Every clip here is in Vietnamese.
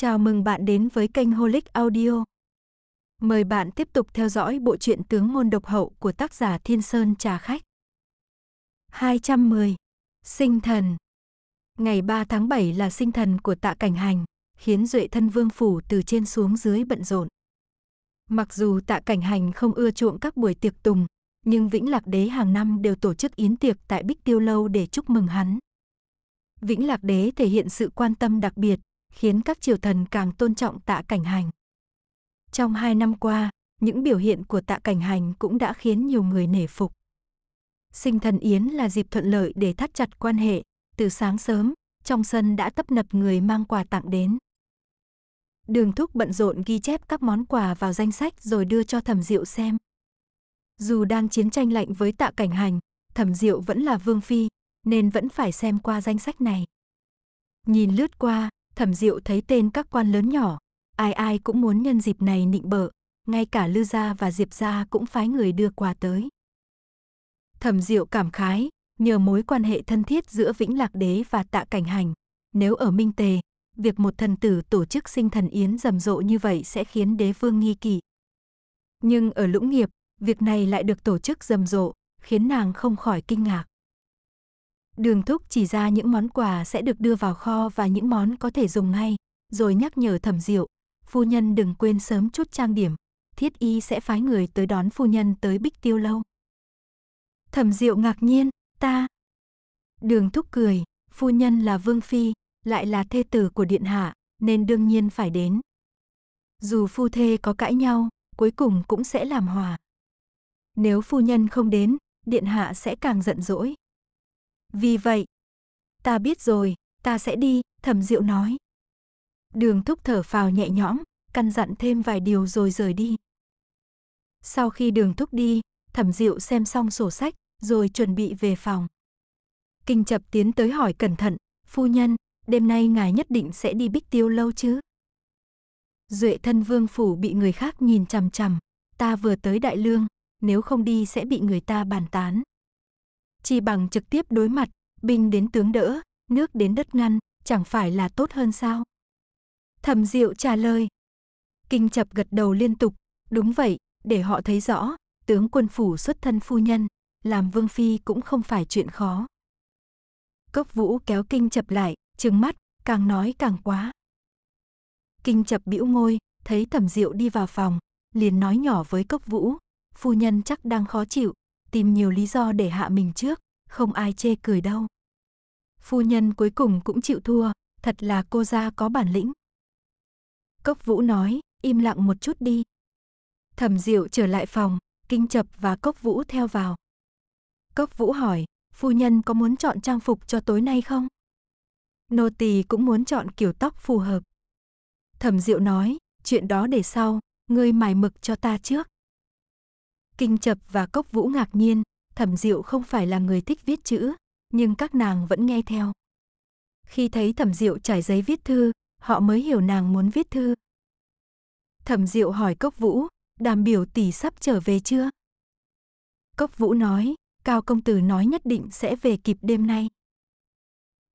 Chào mừng bạn đến với kênh Holic Audio. Mời bạn tiếp tục theo dõi bộ truyện Tướng môn độc hậu của tác giả Thiên Sơn Trà Khách. 210. Sinh thần Ngày 3 tháng 7 là sinh thần của tạ cảnh hành, khiến duệ thân vương phủ từ trên xuống dưới bận rộn. Mặc dù tạ cảnh hành không ưa chuộng các buổi tiệc tùng, nhưng Vĩnh Lạc Đế hàng năm đều tổ chức yến tiệc tại Bích Tiêu Lâu để chúc mừng hắn. Vĩnh Lạc Đế thể hiện sự quan tâm đặc biệt khiến các triều thần càng tôn trọng tạ cảnh hành. Trong hai năm qua, những biểu hiện của tạ cảnh hành cũng đã khiến nhiều người nể phục. Sinh thần yến là dịp thuận lợi để thắt chặt quan hệ, từ sáng sớm, trong sân đã tấp nập người mang quà tặng đến. Đường thúc bận rộn ghi chép các món quà vào danh sách rồi đưa cho thẩm diệu xem. Dù đang chiến tranh lạnh với tạ cảnh hành, thẩm diệu vẫn là vương phi, nên vẫn phải xem qua danh sách này. Nhìn lướt qua, Thẩm Diệu thấy tên các quan lớn nhỏ, ai ai cũng muốn nhân dịp này nịnh bợ, ngay cả Lư gia và Diệp gia cũng phái người đưa quà tới. Thẩm Diệu cảm khái, nhờ mối quan hệ thân thiết giữa Vĩnh Lạc Đế và Tạ Cảnh Hành, nếu ở Minh Tề, việc một thần tử tổ chức sinh thần yến rầm rộ như vậy sẽ khiến đế vương nghi kỵ. Nhưng ở Lũng Nghiệp, việc này lại được tổ chức rầm rộ, khiến nàng không khỏi kinh ngạc. Đường thúc chỉ ra những món quà sẽ được đưa vào kho và những món có thể dùng ngay, rồi nhắc nhở thẩm diệu. Phu nhân đừng quên sớm chút trang điểm, thiết y sẽ phái người tới đón phu nhân tới bích tiêu lâu. Thẩm diệu ngạc nhiên, ta. Đường thúc cười, phu nhân là vương phi, lại là thê tử của điện hạ, nên đương nhiên phải đến. Dù phu thê có cãi nhau, cuối cùng cũng sẽ làm hòa. Nếu phu nhân không đến, điện hạ sẽ càng giận dỗi. Vì vậy, ta biết rồi, ta sẽ đi, thẩm diệu nói. Đường thúc thở phào nhẹ nhõm, căn dặn thêm vài điều rồi rời đi. Sau khi đường thúc đi, thẩm diệu xem xong sổ sách, rồi chuẩn bị về phòng. Kinh chập tiến tới hỏi cẩn thận, phu nhân, đêm nay ngài nhất định sẽ đi bích tiêu lâu chứ? Duệ thân vương phủ bị người khác nhìn chằm chằm, ta vừa tới đại lương, nếu không đi sẽ bị người ta bàn tán chi bằng trực tiếp đối mặt, binh đến tướng đỡ, nước đến đất ngăn, chẳng phải là tốt hơn sao? Thẩm Diệu trả lời. Kinh Chập gật đầu liên tục, đúng vậy, để họ thấy rõ, tướng quân phủ xuất thân phu nhân, làm vương phi cũng không phải chuyện khó. Cốc Vũ kéo Kinh Chập lại, trừng mắt, càng nói càng quá. Kinh Chập bĩu môi, thấy Thẩm Diệu đi vào phòng, liền nói nhỏ với Cốc Vũ, phu nhân chắc đang khó chịu, tìm nhiều lý do để hạ mình trước, không ai chê cười đâu. Phu nhân cuối cùng cũng chịu thua, thật là cô gia có bản lĩnh. Cốc Vũ nói, im lặng một chút đi. Thẩm Diệu trở lại phòng, Kinh Chập và Cốc Vũ theo vào. Cốc Vũ hỏi, phu nhân có muốn chọn trang phục cho tối nay không? Nô tỳ cũng muốn chọn kiểu tóc phù hợp. Thẩm Diệu nói, chuyện đó để sau, ngươi mài mực cho ta trước. Kinh Chập và Cốc Vũ ngạc nhiên, Thẩm Diệu không phải là người thích viết chữ, nhưng các nàng vẫn nghe theo. Khi thấy Thẩm Diệu trải giấy viết thư, họ mới hiểu nàng muốn viết thư. Thẩm Diệu hỏi Cốc Vũ, đàm biểu tỷ sắp trở về chưa? Cốc Vũ nói, Cao Công Tử nói nhất định sẽ về kịp đêm nay.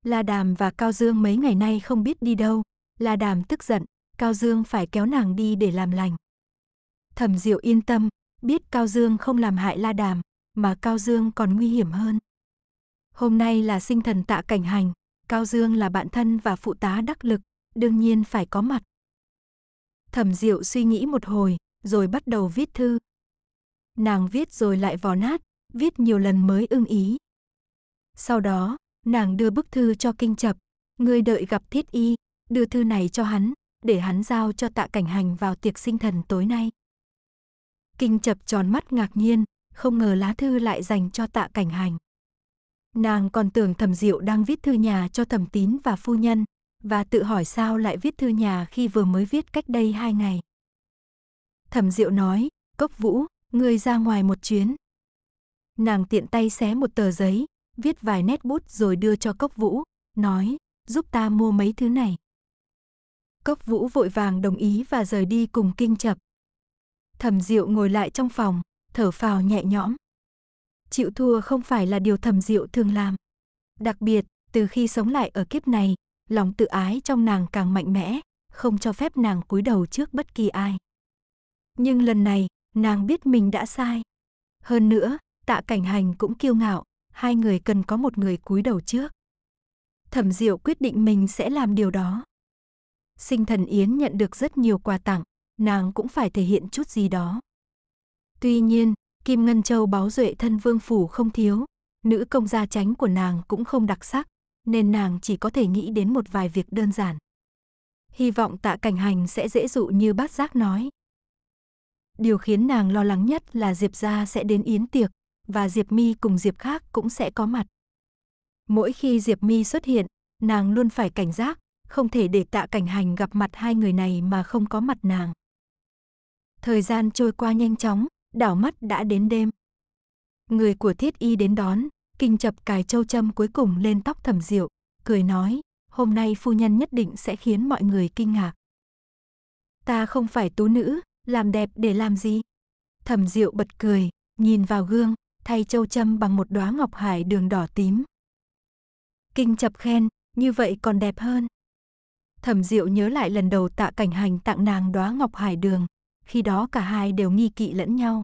La Đàm và Cao Dương mấy ngày nay không biết đi đâu, La Đàm tức giận, Cao Dương phải kéo nàng đi để làm lành. Thẩm Diệu yên tâm, biết Cao Dương không làm hại La Đàm, mà Cao Dương còn nguy hiểm hơn. Hôm nay là sinh thần tạ cảnh hành, Cao Dương là bạn thân và phụ tá đắc lực, đương nhiên phải có mặt. Thẩm Diệu suy nghĩ một hồi, rồi bắt đầu viết thư. Nàng viết rồi lại vò nát, viết nhiều lần mới ưng ý. Sau đó, nàng đưa bức thư cho kinh chập, người đợi gặp thiết y, đưa thư này cho hắn, để hắn giao cho tạ cảnh hành vào tiệc sinh thần tối nay. Kinh chập tròn mắt ngạc nhiên, không ngờ lá thư lại dành cho tạ cảnh hành. Nàng còn tưởng thẩm diệu đang viết thư nhà cho thẩm tín và phu nhân, và tự hỏi sao lại viết thư nhà khi vừa mới viết cách đây hai ngày. Thẩm diệu nói, cốc vũ, người ra ngoài một chuyến. Nàng tiện tay xé một tờ giấy, viết vài nét bút rồi đưa cho cốc vũ, nói, giúp ta mua mấy thứ này. Cốc vũ vội vàng đồng ý và rời đi cùng kinh chập. Thẩm Diệu ngồi lại trong phòng, thở phào nhẹ nhõm. Chịu thua không phải là điều Thẩm Diệu thường làm. Đặc biệt, từ khi sống lại ở kiếp này, lòng tự ái trong nàng càng mạnh mẽ, không cho phép nàng cúi đầu trước bất kỳ ai. Nhưng lần này, nàng biết mình đã sai. Hơn nữa, tạ cảnh hành cũng kiêu ngạo, hai người cần có một người cúi đầu trước. Thẩm Diệu quyết định mình sẽ làm điều đó. Sinh thần Yến nhận được rất nhiều quà tặng, nàng cũng phải thể hiện chút gì đó. Tuy nhiên, Kim Ngân Châu báo duệ thân vương phủ không thiếu, nữ công gia tránh của nàng cũng không đặc sắc, nên nàng chỉ có thể nghĩ đến một vài việc đơn giản. Hy vọng tạ cảnh hành sẽ dễ dụ như bát giác nói. Điều khiến nàng lo lắng nhất là Diệp gia sẽ đến yến tiệc, và Diệp Mi cùng Diệp khác cũng sẽ có mặt. Mỗi khi Diệp Mi xuất hiện, nàng luôn phải cảnh giác, không thể để tạ cảnh hành gặp mặt hai người này mà không có mặt nàng. Thời gian trôi qua nhanh chóng, đảo mắt đã đến đêm. Người của thiết y đến đón, kinh chập cài châu châm cuối cùng lên tóc thẩm diệu, cười nói, hôm nay phu nhân nhất định sẽ khiến mọi người kinh ngạc. Ta không phải tú nữ, làm đẹp để làm gì? Thẩm diệu bật cười, nhìn vào gương, thay châu châm bằng một đóa ngọc hải đường đỏ tím. Kinh chập khen, như vậy còn đẹp hơn. Thẩm Diệu nhớ lại lần đầu Tạ Cảnh Hành tặng nàng đóa ngọc hải đường, khi đó cả hai đều nghi kỵ lẫn nhau.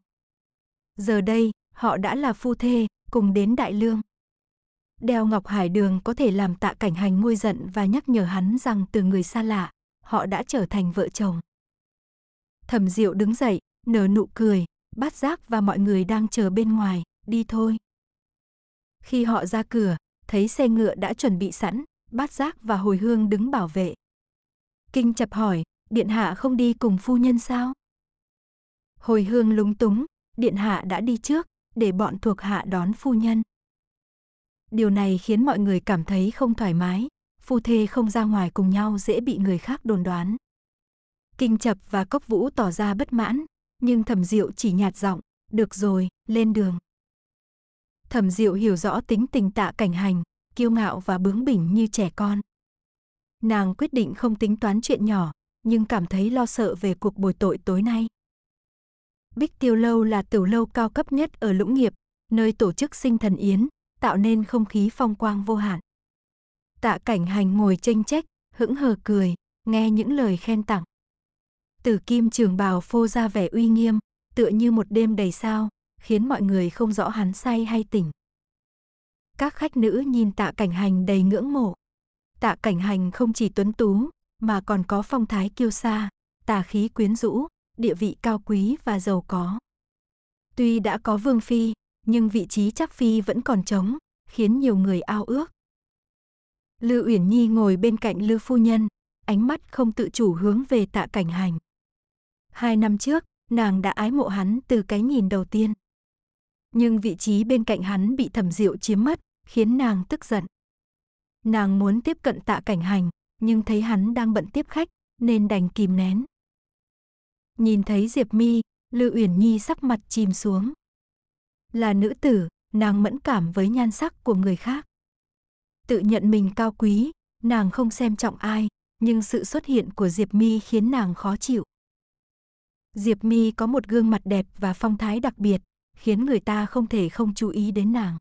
Giờ đây, họ đã là phu thê, cùng đến Đại Lương. Đeo Ngọc Hải Đường có thể làm tạ cảnh hành nguôi giận và nhắc nhở hắn rằng từ người xa lạ, họ đã trở thành vợ chồng. Thẩm Diệu đứng dậy, nở nụ cười, bát giác và mọi người đang chờ bên ngoài, đi thôi. Khi họ ra cửa, thấy xe ngựa đã chuẩn bị sẵn, bát giác và hồi hương đứng bảo vệ. Kinh chập hỏi, điện hạ không đi cùng phu nhân sao? Hồi hương lúng túng, điện hạ đã đi trước, để bọn thuộc hạ đón phu nhân. Điều này khiến mọi người cảm thấy không thoải mái, phu thê không ra ngoài cùng nhau dễ bị người khác đồn đoán. Kinh Chập và Cốc Vũ tỏ ra bất mãn, nhưng Thẩm Diệu chỉ nhạt giọng, "Được rồi, lên đường." Thẩm Diệu hiểu rõ tính tình Tạ Cảnh Hành, kiêu ngạo và bướng bỉnh như trẻ con. Nàng quyết định không tính toán chuyện nhỏ, nhưng cảm thấy lo sợ về cuộc bồi tội tối nay. Bích Tiêu Lâu là tiểu lâu cao cấp nhất ở Lũng Nghiệp, nơi tổ chức sinh thần yến, tạo nên không khí phong quang vô hạn. Tạ Cảnh Hành ngồi tranh trách, hững hờ cười, nghe những lời khen tặng. Tử Kim Trường Bào phô ra vẻ uy nghiêm, tựa như một đêm đầy sao, khiến mọi người không rõ hắn say hay tỉnh. Các khách nữ nhìn Tạ Cảnh Hành đầy ngưỡng mộ. Tạ Cảnh Hành không chỉ tuấn tú, mà còn có phong thái kiêu sa, tà khí quyến rũ, địa vị cao quý và giàu có. Tuy đã có vương phi, nhưng vị trí chắc phi vẫn còn trống, khiến nhiều người ao ước. Lư Uyển Nhi ngồi bên cạnh Lư phu nhân, ánh mắt không tự chủ hướng về Tạ Cảnh Hành. Hai năm trước, nàng đã ái mộ hắn từ cái nhìn đầu tiên. Nhưng vị trí bên cạnh hắn bị Thẩm Diệu chiếm mất, khiến nàng tức giận. Nàng muốn tiếp cận Tạ Cảnh Hành, nhưng thấy hắn đang bận tiếp khách, nên đành kìm nén. Nhìn thấy Diệp Mi, Lư Uyển Nhi sắc mặt chìm xuống. Là nữ tử, nàng mẫn cảm với nhan sắc của người khác. Tự nhận mình cao quý, nàng không xem trọng ai, nhưng sự xuất hiện của Diệp Mi khiến nàng khó chịu. Diệp Mi có một gương mặt đẹp và phong thái đặc biệt, khiến người ta không thể không chú ý đến nàng.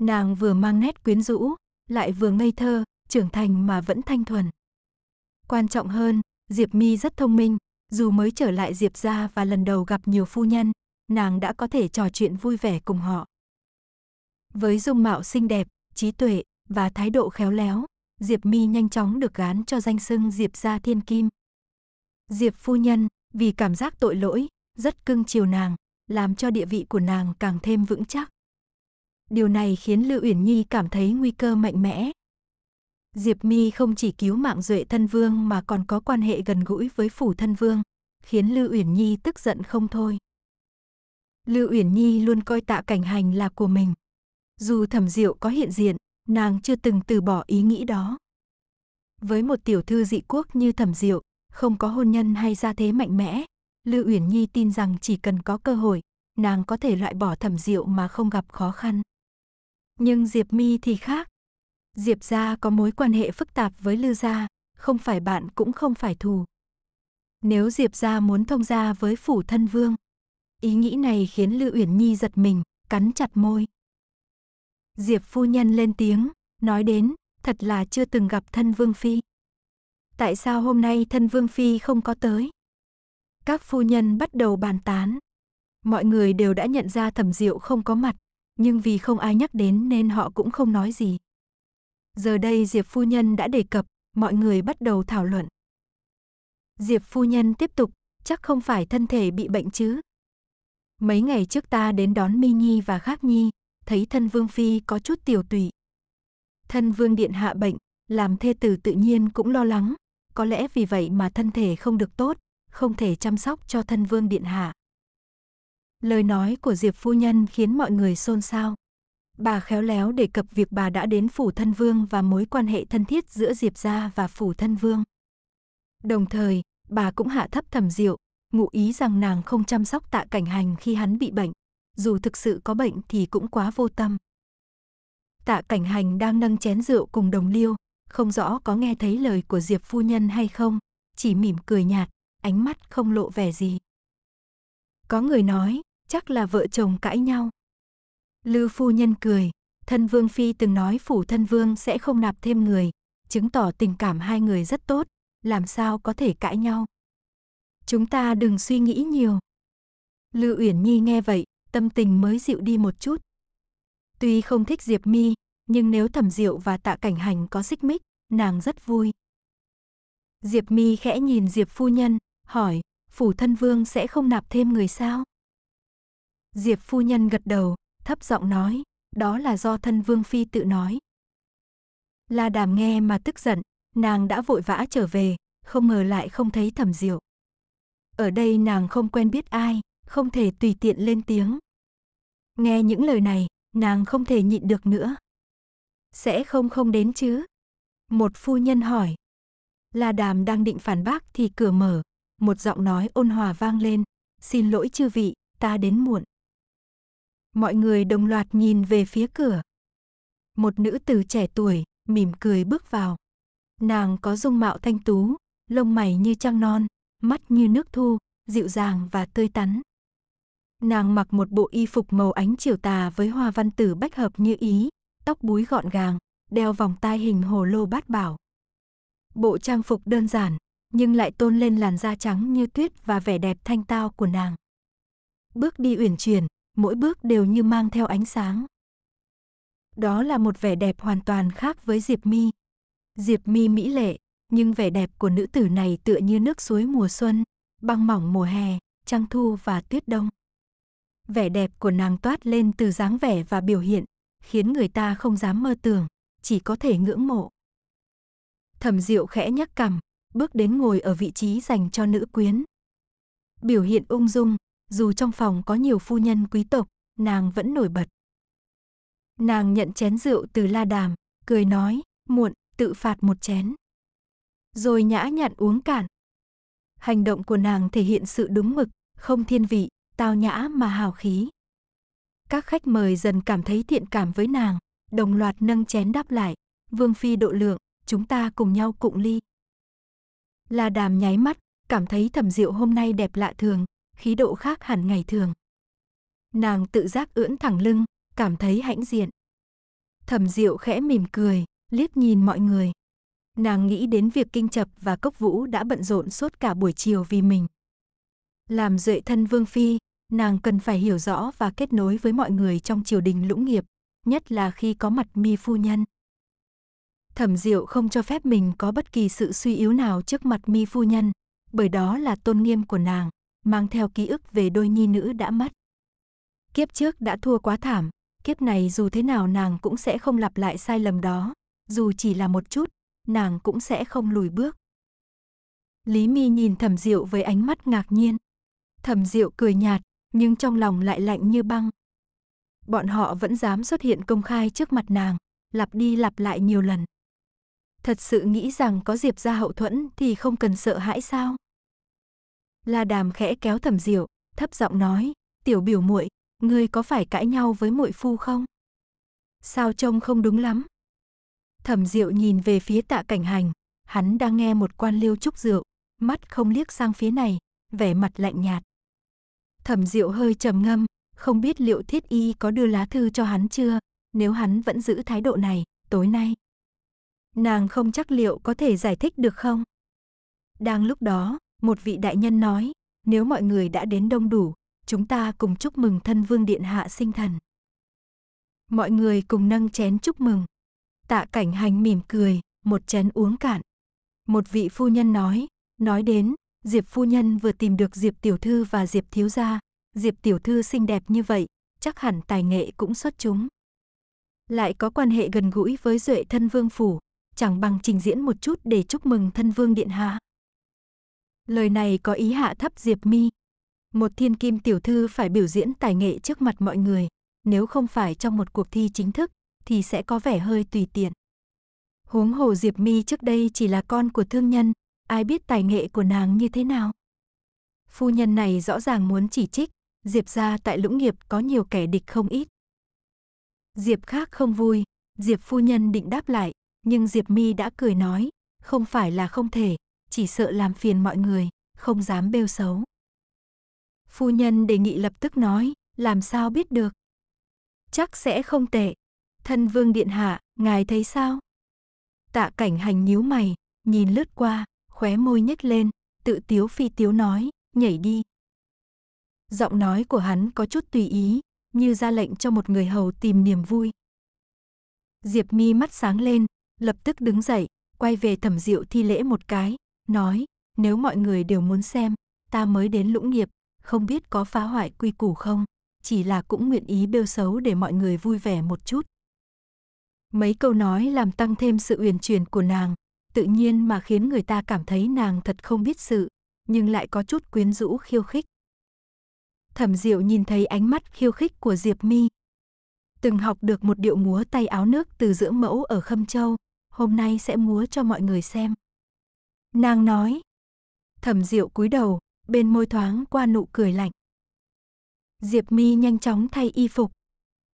Nàng vừa mang nét quyến rũ, lại vừa ngây thơ, trưởng thành mà vẫn thanh thuần. Quan trọng hơn, Diệp Mi rất thông minh, dù mới trở lại Diệp gia và lần đầu gặp nhiều phu nhân, nàng đã có thể trò chuyện vui vẻ cùng họ. Với dung mạo xinh đẹp, trí tuệ và thái độ khéo léo, Diệp Mi nhanh chóng được gán cho danh xưng Diệp gia thiên kim. Diệp phu nhân, vì cảm giác tội lỗi, rất cưng chiều nàng, làm cho địa vị của nàng càng thêm vững chắc. Điều này khiến Lưu Uyển Nhi cảm thấy nguy cơ mạnh mẽ, Diệp Mi không chỉ cứu mạng Duệ Thân Vương mà còn có quan hệ gần gũi với phủ Thân Vương, khiến Lưu Uyển Nhi tức giận không thôi. Lưu Uyển Nhi luôn coi Tạ Cảnh Hành là của mình. Dù Thẩm Diệu có hiện diện, nàng chưa từng từ bỏ ý nghĩ đó. Với một tiểu thư dị quốc như Thẩm Diệu, không có hôn nhân hay gia thế mạnh mẽ, Lưu Uyển Nhi tin rằng chỉ cần có cơ hội, nàng có thể loại bỏ Thẩm Diệu mà không gặp khó khăn. Nhưng Diệp Mi thì khác, Diệp gia có mối quan hệ phức tạp với Lư gia, không phải bạn cũng không phải thù. Nếu Diệp gia muốn thông gia với phủ thân vương, ý nghĩ này khiến Lư Uyển Nhi giật mình, cắn chặt môi. Diệp phu nhân lên tiếng, nói đến, thật là chưa từng gặp thân vương phi. Tại sao hôm nay thân vương phi không có tới? Các phu nhân bắt đầu bàn tán. Mọi người đều đã nhận ra thẩm diệu không có mặt, nhưng vì không ai nhắc đến nên họ cũng không nói gì. Giờ đây Diệp Phu Nhân đã đề cập, mọi người bắt đầu thảo luận. Diệp Phu Nhân tiếp tục, chắc không phải thân thể bị bệnh chứ. Mấy ngày trước ta đến đón Mi Nhi và Khác Nhi, thấy thân Vương Phi có chút tiểu tụy. Thân Vương Điện hạ bệnh, làm thê tử tự nhiên cũng lo lắng, có lẽ vì vậy mà thân thể không được tốt, không thể chăm sóc cho thân Vương Điện hạ. Lời nói của Diệp Phu Nhân khiến mọi người xôn xao bà khéo léo đề cập việc bà đã đến phủ thân vương và mối quan hệ thân thiết giữa Diệp gia và phủ thân vương. Đồng thời, bà cũng hạ thấp thẩm diệu, ngụ ý rằng nàng không chăm sóc tạ cảnh hành khi hắn bị bệnh, dù thực sự có bệnh thì cũng quá vô tâm. Tạ cảnh hành đang nâng chén rượu cùng đồng liêu, không rõ có nghe thấy lời của Diệp phu nhân hay không, chỉ mỉm cười nhạt, ánh mắt không lộ vẻ gì. Có người nói, chắc là vợ chồng cãi nhau, Lưu phu nhân cười, thân vương phi từng nói phủ thân vương sẽ không nạp thêm người, chứng tỏ tình cảm hai người rất tốt, làm sao có thể cãi nhau. Chúng ta đừng suy nghĩ nhiều. Lưu Uyển Nhi nghe vậy, tâm tình mới dịu đi một chút. Tuy không thích Diệp Mi, nhưng nếu Thẩm Diệu và Tạ Cảnh Hành có xích mích, nàng rất vui. Diệp Mi khẽ nhìn Diệp phu nhân, hỏi, phủ thân vương sẽ không nạp thêm người sao? Diệp phu nhân gật đầu, thấp giọng nói, đó là do thân vương phi tự nói. La đàm nghe mà tức giận, nàng đã vội vã trở về, không ngờ lại không thấy thẩm diệu. Ở đây nàng không quen biết ai, không thể tùy tiện lên tiếng. Nghe những lời này, nàng không thể nhịn được nữa. Sẽ không không đến chứ? Một phu nhân hỏi. La đàm đang định phản bác thì cửa mở, một giọng nói ôn hòa vang lên. Xin lỗi chư vị, ta đến muộn. Mọi người đồng loạt nhìn về phía cửa. Một nữ tử trẻ tuổi, mỉm cười bước vào. Nàng có dung mạo thanh tú, lông mày như trăng non, mắt như nước thu, dịu dàng và tươi tắn. Nàng mặc một bộ y phục màu ánh chiều tà với hoa văn tử bách hợp như ý, tóc búi gọn gàng, đeo vòng tai hình hồ lô bát bảo. Bộ trang phục đơn giản, nhưng lại tôn lên làn da trắng như tuyết và vẻ đẹp thanh tao của nàng. Bước đi uyển chuyển, mỗi bước đều như mang theo ánh sáng. Đó là một vẻ đẹp hoàn toàn khác với Diệp Mi. Diệp Mi mỹ lệ, nhưng vẻ đẹp của nữ tử này tựa như nước suối mùa xuân, băng mỏng mùa hè, trăng thu và tuyết đông. Vẻ đẹp của nàng toát lên từ dáng vẻ và biểu hiện, khiến người ta không dám mơ tưởng, chỉ có thể ngưỡng mộ. Thẩm Diệu khẽ nhắc cằm, bước đến ngồi ở vị trí dành cho nữ quyến. Biểu hiện ung dung, dù trong phòng có nhiều phu nhân quý tộc, nàng vẫn nổi bật. Nàng nhận chén rượu từ la đàm, cười nói, muộn, tự phạt một chén. Rồi nhã nhặn uống cạn. Hành động của nàng thể hiện sự đúng mực, không thiên vị, tao nhã mà hào khí. Các khách mời dần cảm thấy thiện cảm với nàng, đồng loạt nâng chén đáp lại, vương phi độ lượng, chúng ta cùng nhau cụng ly. La đàm nháy mắt, cảm thấy thẩm rượu hôm nay đẹp lạ thường, khí độ khác hẳn ngày thường. Nàng tự giác ưỡn thẳng lưng, cảm thấy hãnh diện. Thẩm Diệu khẽ mỉm cười, liếc nhìn mọi người. Nàng nghĩ đến việc kinh chập và cốc vũ đã bận rộn suốt cả buổi chiều vì mình. Làm duệ thân vương phi, nàng cần phải hiểu rõ và kết nối với mọi người trong triều đình lũng nghiệp, nhất là khi có mặt mi phu nhân. Thẩm Diệu không cho phép mình có bất kỳ sự suy yếu nào trước mặt mi phu nhân, bởi đó là tôn nghiêm của nàng mang theo ký ức về đôi nhi nữ đã mất. Kiếp trước đã thua quá thảm, kiếp này dù thế nào nàng cũng sẽ không lặp lại sai lầm đó, dù chỉ là một chút, nàng cũng sẽ không lùi bước. Lý Mi nhìn Thẩm Diệu với ánh mắt ngạc nhiên. Thẩm Diệu cười nhạt, nhưng trong lòng lại lạnh như băng. Bọn họ vẫn dám xuất hiện công khai trước mặt nàng, lặp đi lặp lại nhiều lần. Thật sự nghĩ rằng có Diệp gia hậu thuẫn thì không cần sợ hãi sao? La Đàm khẽ kéo Thẩm Diệu, thấp giọng nói, "Tiểu biểu muội, ngươi có phải cãi nhau với muội phu không?" Sao trông không đúng lắm? Thẩm Diệu nhìn về phía Tạ Cảnh Hành, hắn đang nghe một quan liêu trúc rượu, mắt không liếc sang phía này, vẻ mặt lạnh nhạt. Thẩm Diệu hơi trầm ngâm, không biết liệu Thiết Y có đưa lá thư cho hắn chưa, nếu hắn vẫn giữ thái độ này, tối nay nàng không chắc liệu có thể giải thích được không. Đang lúc đó, một vị đại nhân nói, nếu mọi người đã đến đông đủ, chúng ta cùng chúc mừng thân vương điện hạ sinh thần. Mọi người cùng nâng chén chúc mừng. Tạ cảnh hành mỉm cười, một chén uống cạn. Một vị phu nhân nói, nói đến, Diệp phu nhân vừa tìm được Diệp tiểu thư và Diệp thiếu gia, Diệp tiểu thư xinh đẹp như vậy, chắc hẳn tài nghệ cũng xuất chúng. Lại có quan hệ gần gũi với Duệ thân vương phủ, chẳng bằng trình diễn một chút để chúc mừng thân vương điện hạ. Lời này có ý hạ thấp Diệp Mi. Một thiên kim tiểu thư phải biểu diễn tài nghệ trước mặt mọi người, nếu không phải trong một cuộc thi chính thức thì sẽ có vẻ hơi tùy tiện. Huống hồ Diệp Mi trước đây chỉ là con của thương nhân, ai biết tài nghệ của nàng như thế nào. Phu nhân này rõ ràng muốn chỉ trích, Diệp gia tại Lũng Nghiệp có nhiều kẻ địch không ít. Diệp khác không vui, Diệp phu nhân định đáp lại, nhưng Diệp Mi đã cười nói, không phải là không thể, chỉ sợ làm phiền mọi người, không dám bêu xấu. Phu nhân đề nghị lập tức nói, làm sao biết được. Chắc sẽ không tệ. Thân vương điện hạ, ngài thấy sao? Tạ cảnh hành nhíu mày, nhìn lướt qua, khóe môi nhếch lên, tự tiếu phi tiếu nói, nhảy đi. Giọng nói của hắn có chút tùy ý, như ra lệnh cho một người hầu tìm niềm vui. Diệp mi mắt sáng lên, lập tức đứng dậy, quay về thẩm diệu thi lễ một cái, nói, nếu mọi người đều muốn xem, ta mới đến lũng nghiệp, không biết có phá hoại quy củ không, chỉ là cũng nguyện ý bêu xấu để mọi người vui vẻ một chút. Mấy câu nói làm tăng thêm sự uyển chuyển của nàng, tự nhiên mà khiến người ta cảm thấy nàng thật không biết sự, nhưng lại có chút quyến rũ khiêu khích. Thẩm Diệu nhìn thấy ánh mắt khiêu khích của Diệp Mi. Từng học được một điệu múa tay áo nước từ giữa mẫu ở Khâm Châu, hôm nay sẽ múa cho mọi người xem. Nàng nói. Thẩm Diệu cúi đầu, bên môi thoáng qua nụ cười lạnh. Diệp Mi nhanh chóng thay y phục.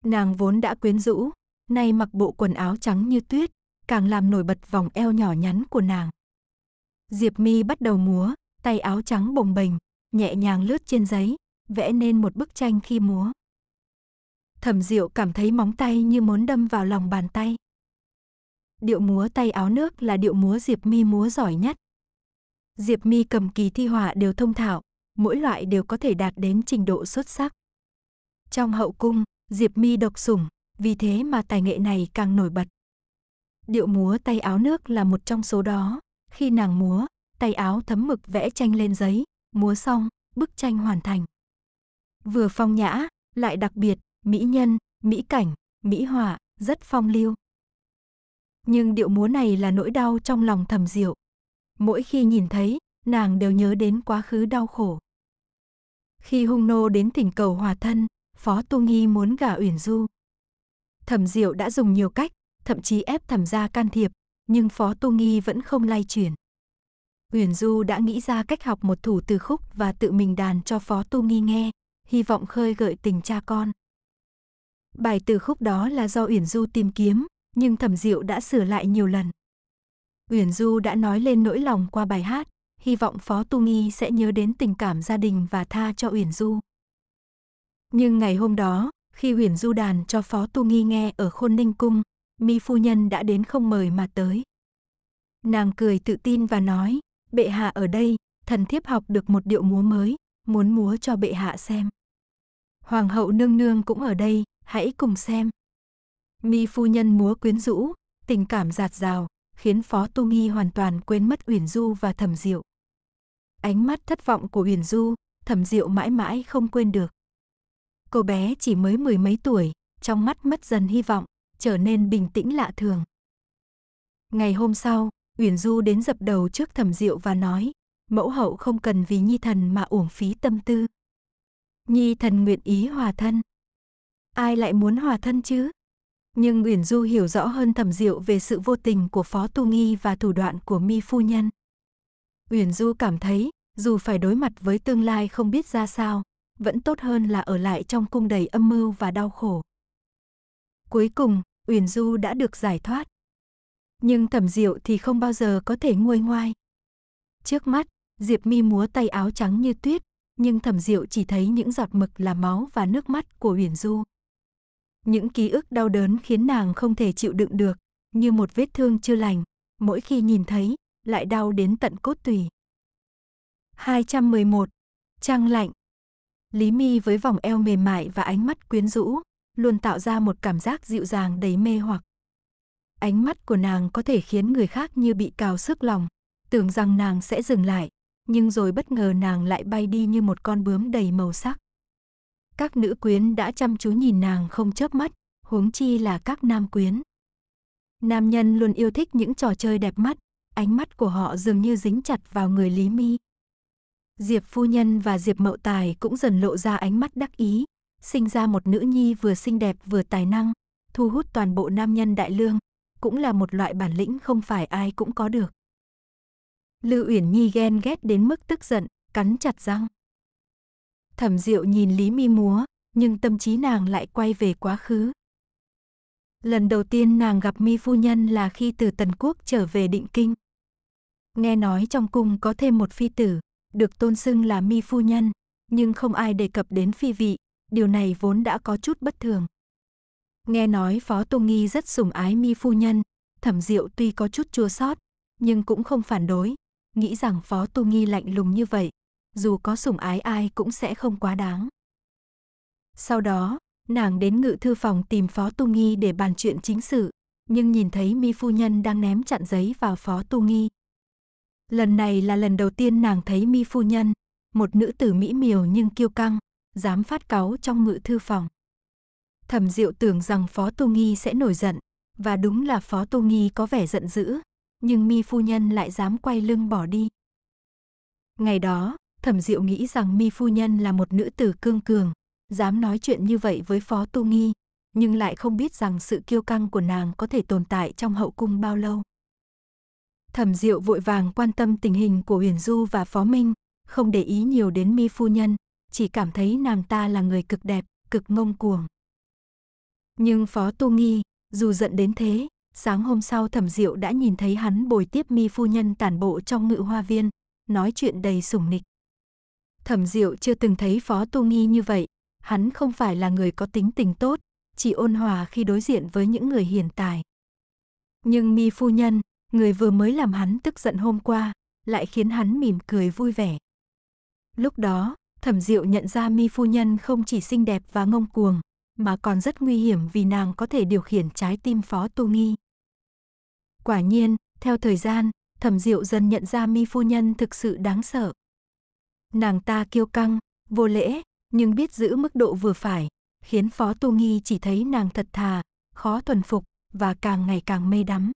Nàng vốn đã quyến rũ, nay mặc bộ quần áo trắng như tuyết, càng làm nổi bật vòng eo nhỏ nhắn của nàng. Diệp Mi bắt đầu múa, tay áo trắng bồng bềnh, nhẹ nhàng lướt trên giấy, vẽ nên một bức tranh khi múa. Thẩm Diệu cảm thấy móng tay như muốn đâm vào lòng bàn tay. Điệu múa tay áo nước là điệu múa Diệp Mi múa giỏi nhất, Diệp Mi cầm kỳ thi họa đều thông thạo, mỗi loại đều có thể đạt đến trình độ xuất sắc. Trong hậu cung, Diệp Mi độc sủng, vì thế mà tài nghệ này càng nổi bật. Điệu múa tay áo nước là một trong số đó, khi nàng múa, tay áo thấm mực vẽ tranh lên giấy, múa xong, bức tranh hoàn thành. Vừa phong nhã, lại đặc biệt, mỹ nhân, mỹ cảnh, mỹ họa, rất phong lưu. Nhưng điệu múa này là nỗi đau trong lòng thầm diệu, Mỗi khi nhìn thấy, nàng đều nhớ đến quá khứ đau khổ. Khi hung nô đến tỉnh cầu hòa thân, Phó Tu Nghi muốn gả Uyển Du. Thẩm Diệu đã dùng nhiều cách, thậm chí ép thẩm gia can thiệp, nhưng Phó Tu Nghi vẫn không lay chuyển. Uyển Du đã nghĩ ra cách học một thủ từ khúc và tự mình đàn cho Phó Tu Nghi nghe, hy vọng khơi gợi tình cha con. Bài từ khúc đó là do Uyển Du tìm kiếm, nhưng Thẩm Diệu đã sửa lại nhiều lần. Uyển Du đã nói lên nỗi lòng qua bài hát, hy vọng Phó Tu Nghi sẽ nhớ đến tình cảm gia đình và tha cho Uyển Du. Nhưng ngày hôm đó, khi Uyển Du đàn cho Phó Tu Nghi nghe ở Khôn Ninh Cung, Mi Phu Nhân đã đến không mời mà tới. Nàng cười tự tin và nói, bệ hạ ở đây, thần thiếp học được một điệu múa mới, muốn múa cho bệ hạ xem. Hoàng hậu nương nương cũng ở đây, hãy cùng xem. Mi Phu Nhân múa quyến rũ, tình cảm giạt rào, khiến Phó Tu Nghi hoàn toàn quên mất Uyển Du và Thẩm Diệu. Ánh mắt thất vọng của Uyển Du, Thẩm Diệu mãi mãi không quên được. Cô bé chỉ mới mười mấy tuổi, trong mắt mất dần hy vọng, trở nên bình tĩnh lạ thường. Ngày hôm sau, Uyển Du đến dập đầu trước Thẩm Diệu và nói, mẫu hậu không cần vì nhi thần mà uổng phí tâm tư. Nhi thần nguyện ý hòa thân. Ai lại muốn hòa thân chứ? Nhưng Uyển Du hiểu rõ hơn thẩm diệu về sự vô tình của Phó Tu Nghi và thủ đoạn của Mi Phu Nhân. Uyển Du cảm thấy, dù phải đối mặt với tương lai không biết ra sao, vẫn tốt hơn là ở lại trong cung đầy âm mưu và đau khổ. Cuối cùng, Uyển Du đã được giải thoát. Nhưng thẩm diệu thì không bao giờ có thể nguôi ngoai. Trước mắt, Diệp Mi múa tay áo trắng như tuyết, nhưng thẩm diệu chỉ thấy những giọt mực là máu và nước mắt của Uyển Du. Những ký ức đau đớn khiến nàng không thể chịu đựng được, như một vết thương chưa lành, mỗi khi nhìn thấy, lại đau đến tận cốt tủy. 211. Trăng lạnh Lý Mi với vòng eo mềm mại và ánh mắt quyến rũ, luôn tạo ra một cảm giác dịu dàng đầy mê hoặc. Ánh mắt của nàng có thể khiến người khác như bị cào sức lòng, tưởng rằng nàng sẽ dừng lại, nhưng rồi bất ngờ nàng lại bay đi như một con bướm đầy màu sắc. Các nữ quyến đã chăm chú nhìn nàng không chớp mắt, huống chi là các nam quyến. Nam nhân luôn yêu thích những trò chơi đẹp mắt, ánh mắt của họ dường như dính chặt vào người Lý Mi. Diệp phu nhân và Diệp Mậu Tài cũng dần lộ ra ánh mắt đắc ý, sinh ra một nữ nhi vừa xinh đẹp vừa tài năng, thu hút toàn bộ nam nhân đại lương, cũng là một loại bản lĩnh không phải ai cũng có được. Lưu Uyển Nhi ghen ghét đến mức tức giận, cắn chặt răng. Thẩm Diệu nhìn Lý Mi múa, nhưng tâm trí nàng lại quay về quá khứ. Lần đầu tiên nàng gặp Mi phu nhân là khi từ Tần Quốc trở về Định Kinh. Nghe nói trong cung có thêm một phi tử, được tôn xưng là Mi phu nhân, nhưng không ai đề cập đến phi vị, điều này vốn đã có chút bất thường. Nghe nói Phó Tô Nghi rất sủng ái Mi phu nhân, Thẩm Diệu tuy có chút chua xót, nhưng cũng không phản đối, nghĩ rằng Phó Tô Nghi lạnh lùng như vậy, dù có sủng ái ai cũng sẽ không quá đáng. Sau đó, nàng đến ngự thư phòng tìm Phó Tu Nghi để bàn chuyện chính sự, nhưng nhìn thấy Mi Phu Nhân đang ném chặn giấy vào Phó Tu Nghi. Lần này là lần đầu tiên nàng thấy Mi Phu Nhân, một nữ tử mỹ miều nhưng kiêu căng, dám phát cáu trong ngự thư phòng. Thẩm Diệu tưởng rằng Phó Tu Nghi sẽ nổi giận, và đúng là Phó Tu Nghi có vẻ giận dữ, nhưng Mi Phu Nhân lại dám quay lưng bỏ đi. Ngày đó, thẩm diệu nghĩ rằng mi phu nhân là một nữ tử cương cường, dám nói chuyện như vậy với phó tu nghi, nhưng lại không biết rằng sự kiêu căng của nàng có thể tồn tại trong hậu cung bao lâu. Thẩm diệu vội vàng quan tâm tình hình của Huyền Du và Phó Minh, không để ý nhiều đến mi phu nhân, chỉ cảm thấy nàng ta là người cực đẹp, cực ngông cuồng. Nhưng Phó Tu Nghi, dù giận đến thế, sáng hôm sau Thẩm Diệu đã nhìn thấy hắn bồi tiếp mi phu nhân tản bộ trong ngự hoa viên, nói chuyện đầy sủng nịch. Thẩm Diệu chưa từng thấy Phó Tu Nghi như vậy, hắn không phải là người có tính tình tốt, chỉ ôn hòa khi đối diện với những người hiền tài. Nhưng Mi phu nhân, người vừa mới làm hắn tức giận hôm qua, lại khiến hắn mỉm cười vui vẻ. Lúc đó, Thẩm Diệu nhận ra Mi phu nhân không chỉ xinh đẹp và ngông cuồng, mà còn rất nguy hiểm vì nàng có thể điều khiển trái tim Phó Tu Nghi. Quả nhiên, theo thời gian, Thẩm Diệu dần nhận ra Mi phu nhân thực sự đáng sợ, Nàng ta kiêu căng, vô lễ, nhưng biết giữ mức độ vừa phải, khiến Phó Tu Nghi chỉ thấy nàng thật thà, khó thuần phục và càng ngày càng mê đắm.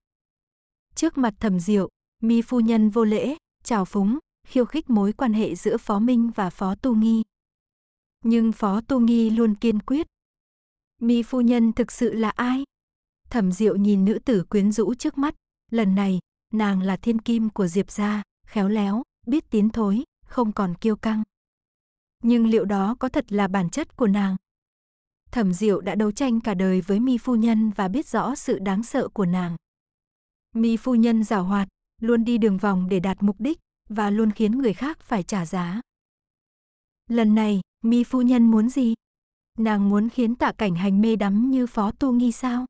Trước mặt Thẩm Diệu, Mi phu nhân vô lễ, chào phúng, khiêu khích mối quan hệ giữa Phó Minh và Phó Tu Nghi. Nhưng Phó Tu Nghi luôn kiên quyết. Mi phu nhân thực sự là ai? Thẩm Diệu nhìn nữ tử quyến rũ trước mắt, lần này, nàng là thiên kim của Diệp gia, khéo léo, biết tiến thối, không còn kiêu căng. Nhưng liệu đó có thật là bản chất của nàng? Thẩm Diệu đã đấu tranh cả đời với Mi phu nhân và biết rõ sự đáng sợ của nàng. Mi phu nhân giảo hoạt, luôn đi đường vòng để đạt mục đích và luôn khiến người khác phải trả giá. Lần này, Mi phu nhân muốn gì? Nàng muốn khiến Tạ Cảnh Hành mê đắm như Phó Tu Nghi sao?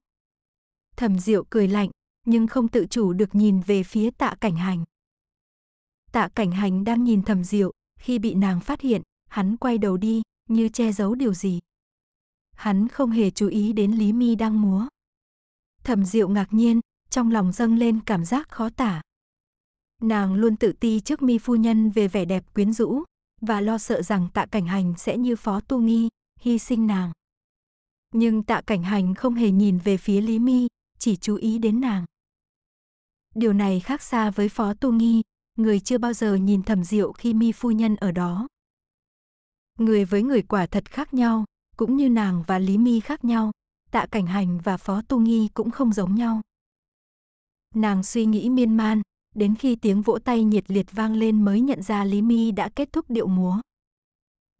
Thẩm Diệu cười lạnh, nhưng không tự chủ được nhìn về phía Tạ Cảnh Hành. Tạ cảnh hành đang nhìn thẩm diệu, khi bị nàng phát hiện, hắn quay đầu đi, như che giấu điều gì. Hắn không hề chú ý đến Lý Mi đang múa. Thẩm Diệu ngạc nhiên, trong lòng dâng lên cảm giác khó tả. Nàng luôn tự ti trước Mi phu nhân về vẻ đẹp quyến rũ và lo sợ rằng Tạ Cảnh Hành sẽ như Phó Tu Nghi, hy sinh nàng. Nhưng Tạ Cảnh Hành không hề nhìn về phía Lý Mi, chỉ chú ý đến nàng. Điều này khác xa với Phó Tu Nghi, người chưa bao giờ nhìn thẩm diệu khi mi phu nhân ở đó. Người với người quả thật khác nhau, cũng như nàng và Lý Mi khác nhau, tạ cảnh hành và phó tu nghi cũng không giống nhau. Nàng suy nghĩ miên man, đến khi tiếng vỗ tay nhiệt liệt vang lên mới nhận ra Lý Mi đã kết thúc điệu múa.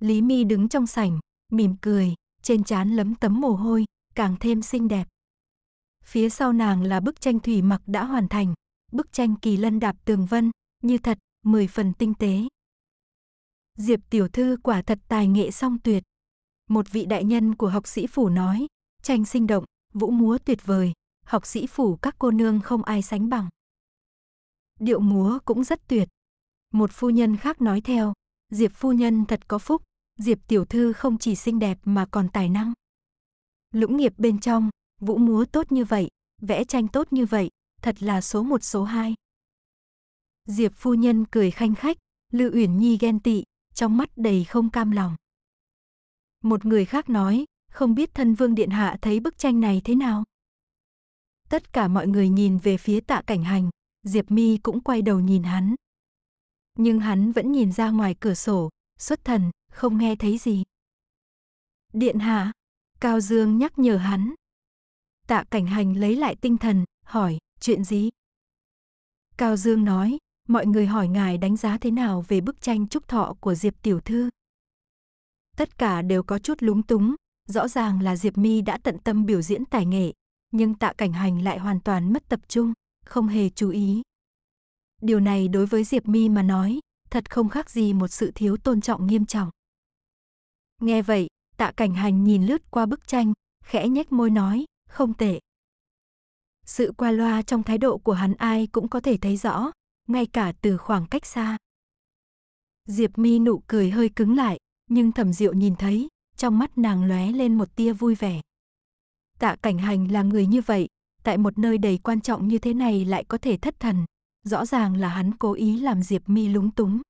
Lý Mi đứng trong sảnh, mỉm cười, trên trán lấm tấm mồ hôi, càng thêm xinh đẹp. Phía sau nàng là bức tranh thủy mặc đã hoàn thành, bức tranh kỳ lân đạp tường vân, như thật, mười phần tinh tế. Diệp tiểu thư quả thật tài nghệ song tuyệt. Một vị đại nhân của học sĩ phủ nói, tranh sinh động, vũ múa tuyệt vời, học sĩ phủ các cô nương không ai sánh bằng. Điệu múa cũng rất tuyệt. Một phu nhân khác nói theo, Diệp phu nhân thật có phúc, Diệp tiểu thư không chỉ xinh đẹp mà còn tài năng. Lũng nghiệp bên trong, vũ múa tốt như vậy, vẽ tranh tốt như vậy, thật là số một số hai. Diệp phu nhân cười khanh khách, Lư Uyển Nhi ghen tị, trong mắt đầy không cam lòng. Một người khác nói, không biết thân vương điện hạ thấy bức tranh này thế nào. Tất cả mọi người nhìn về phía tạ cảnh hành, Diệp Mi cũng quay đầu nhìn hắn. Nhưng hắn vẫn nhìn ra ngoài cửa sổ, xuất thần, không nghe thấy gì. Điện hạ, Cao Dương nhắc nhở hắn. Tạ cảnh hành lấy lại tinh thần, hỏi, chuyện gì? Cao Dương nói, Mọi người hỏi ngài đánh giá thế nào về bức tranh trúc thọ của Diệp tiểu thư. Tất cả đều có chút lúng túng, rõ ràng là Diệp Mi đã tận tâm biểu diễn tài nghệ, nhưng Tạ Cảnh Hành lại hoàn toàn mất tập trung, không hề chú ý. Điều này đối với Diệp Mi mà nói, thật không khác gì một sự thiếu tôn trọng nghiêm trọng. Nghe vậy, Tạ Cảnh Hành nhìn lướt qua bức tranh, khẽ nhếch môi nói, không tệ. Sự qua loa trong thái độ của hắn ai cũng có thể thấy rõ, ngay cả từ khoảng cách xa. Diệp Mi nụ cười hơi cứng lại, nhưng Thẩm Diệu nhìn thấy, trong mắt nàng lóe lên một tia vui vẻ. Tạ Cảnh Hành là người như vậy, tại một nơi đầy quan trọng như thế này lại có thể thất thần, rõ ràng là hắn cố ý làm Diệp Mi lúng túng.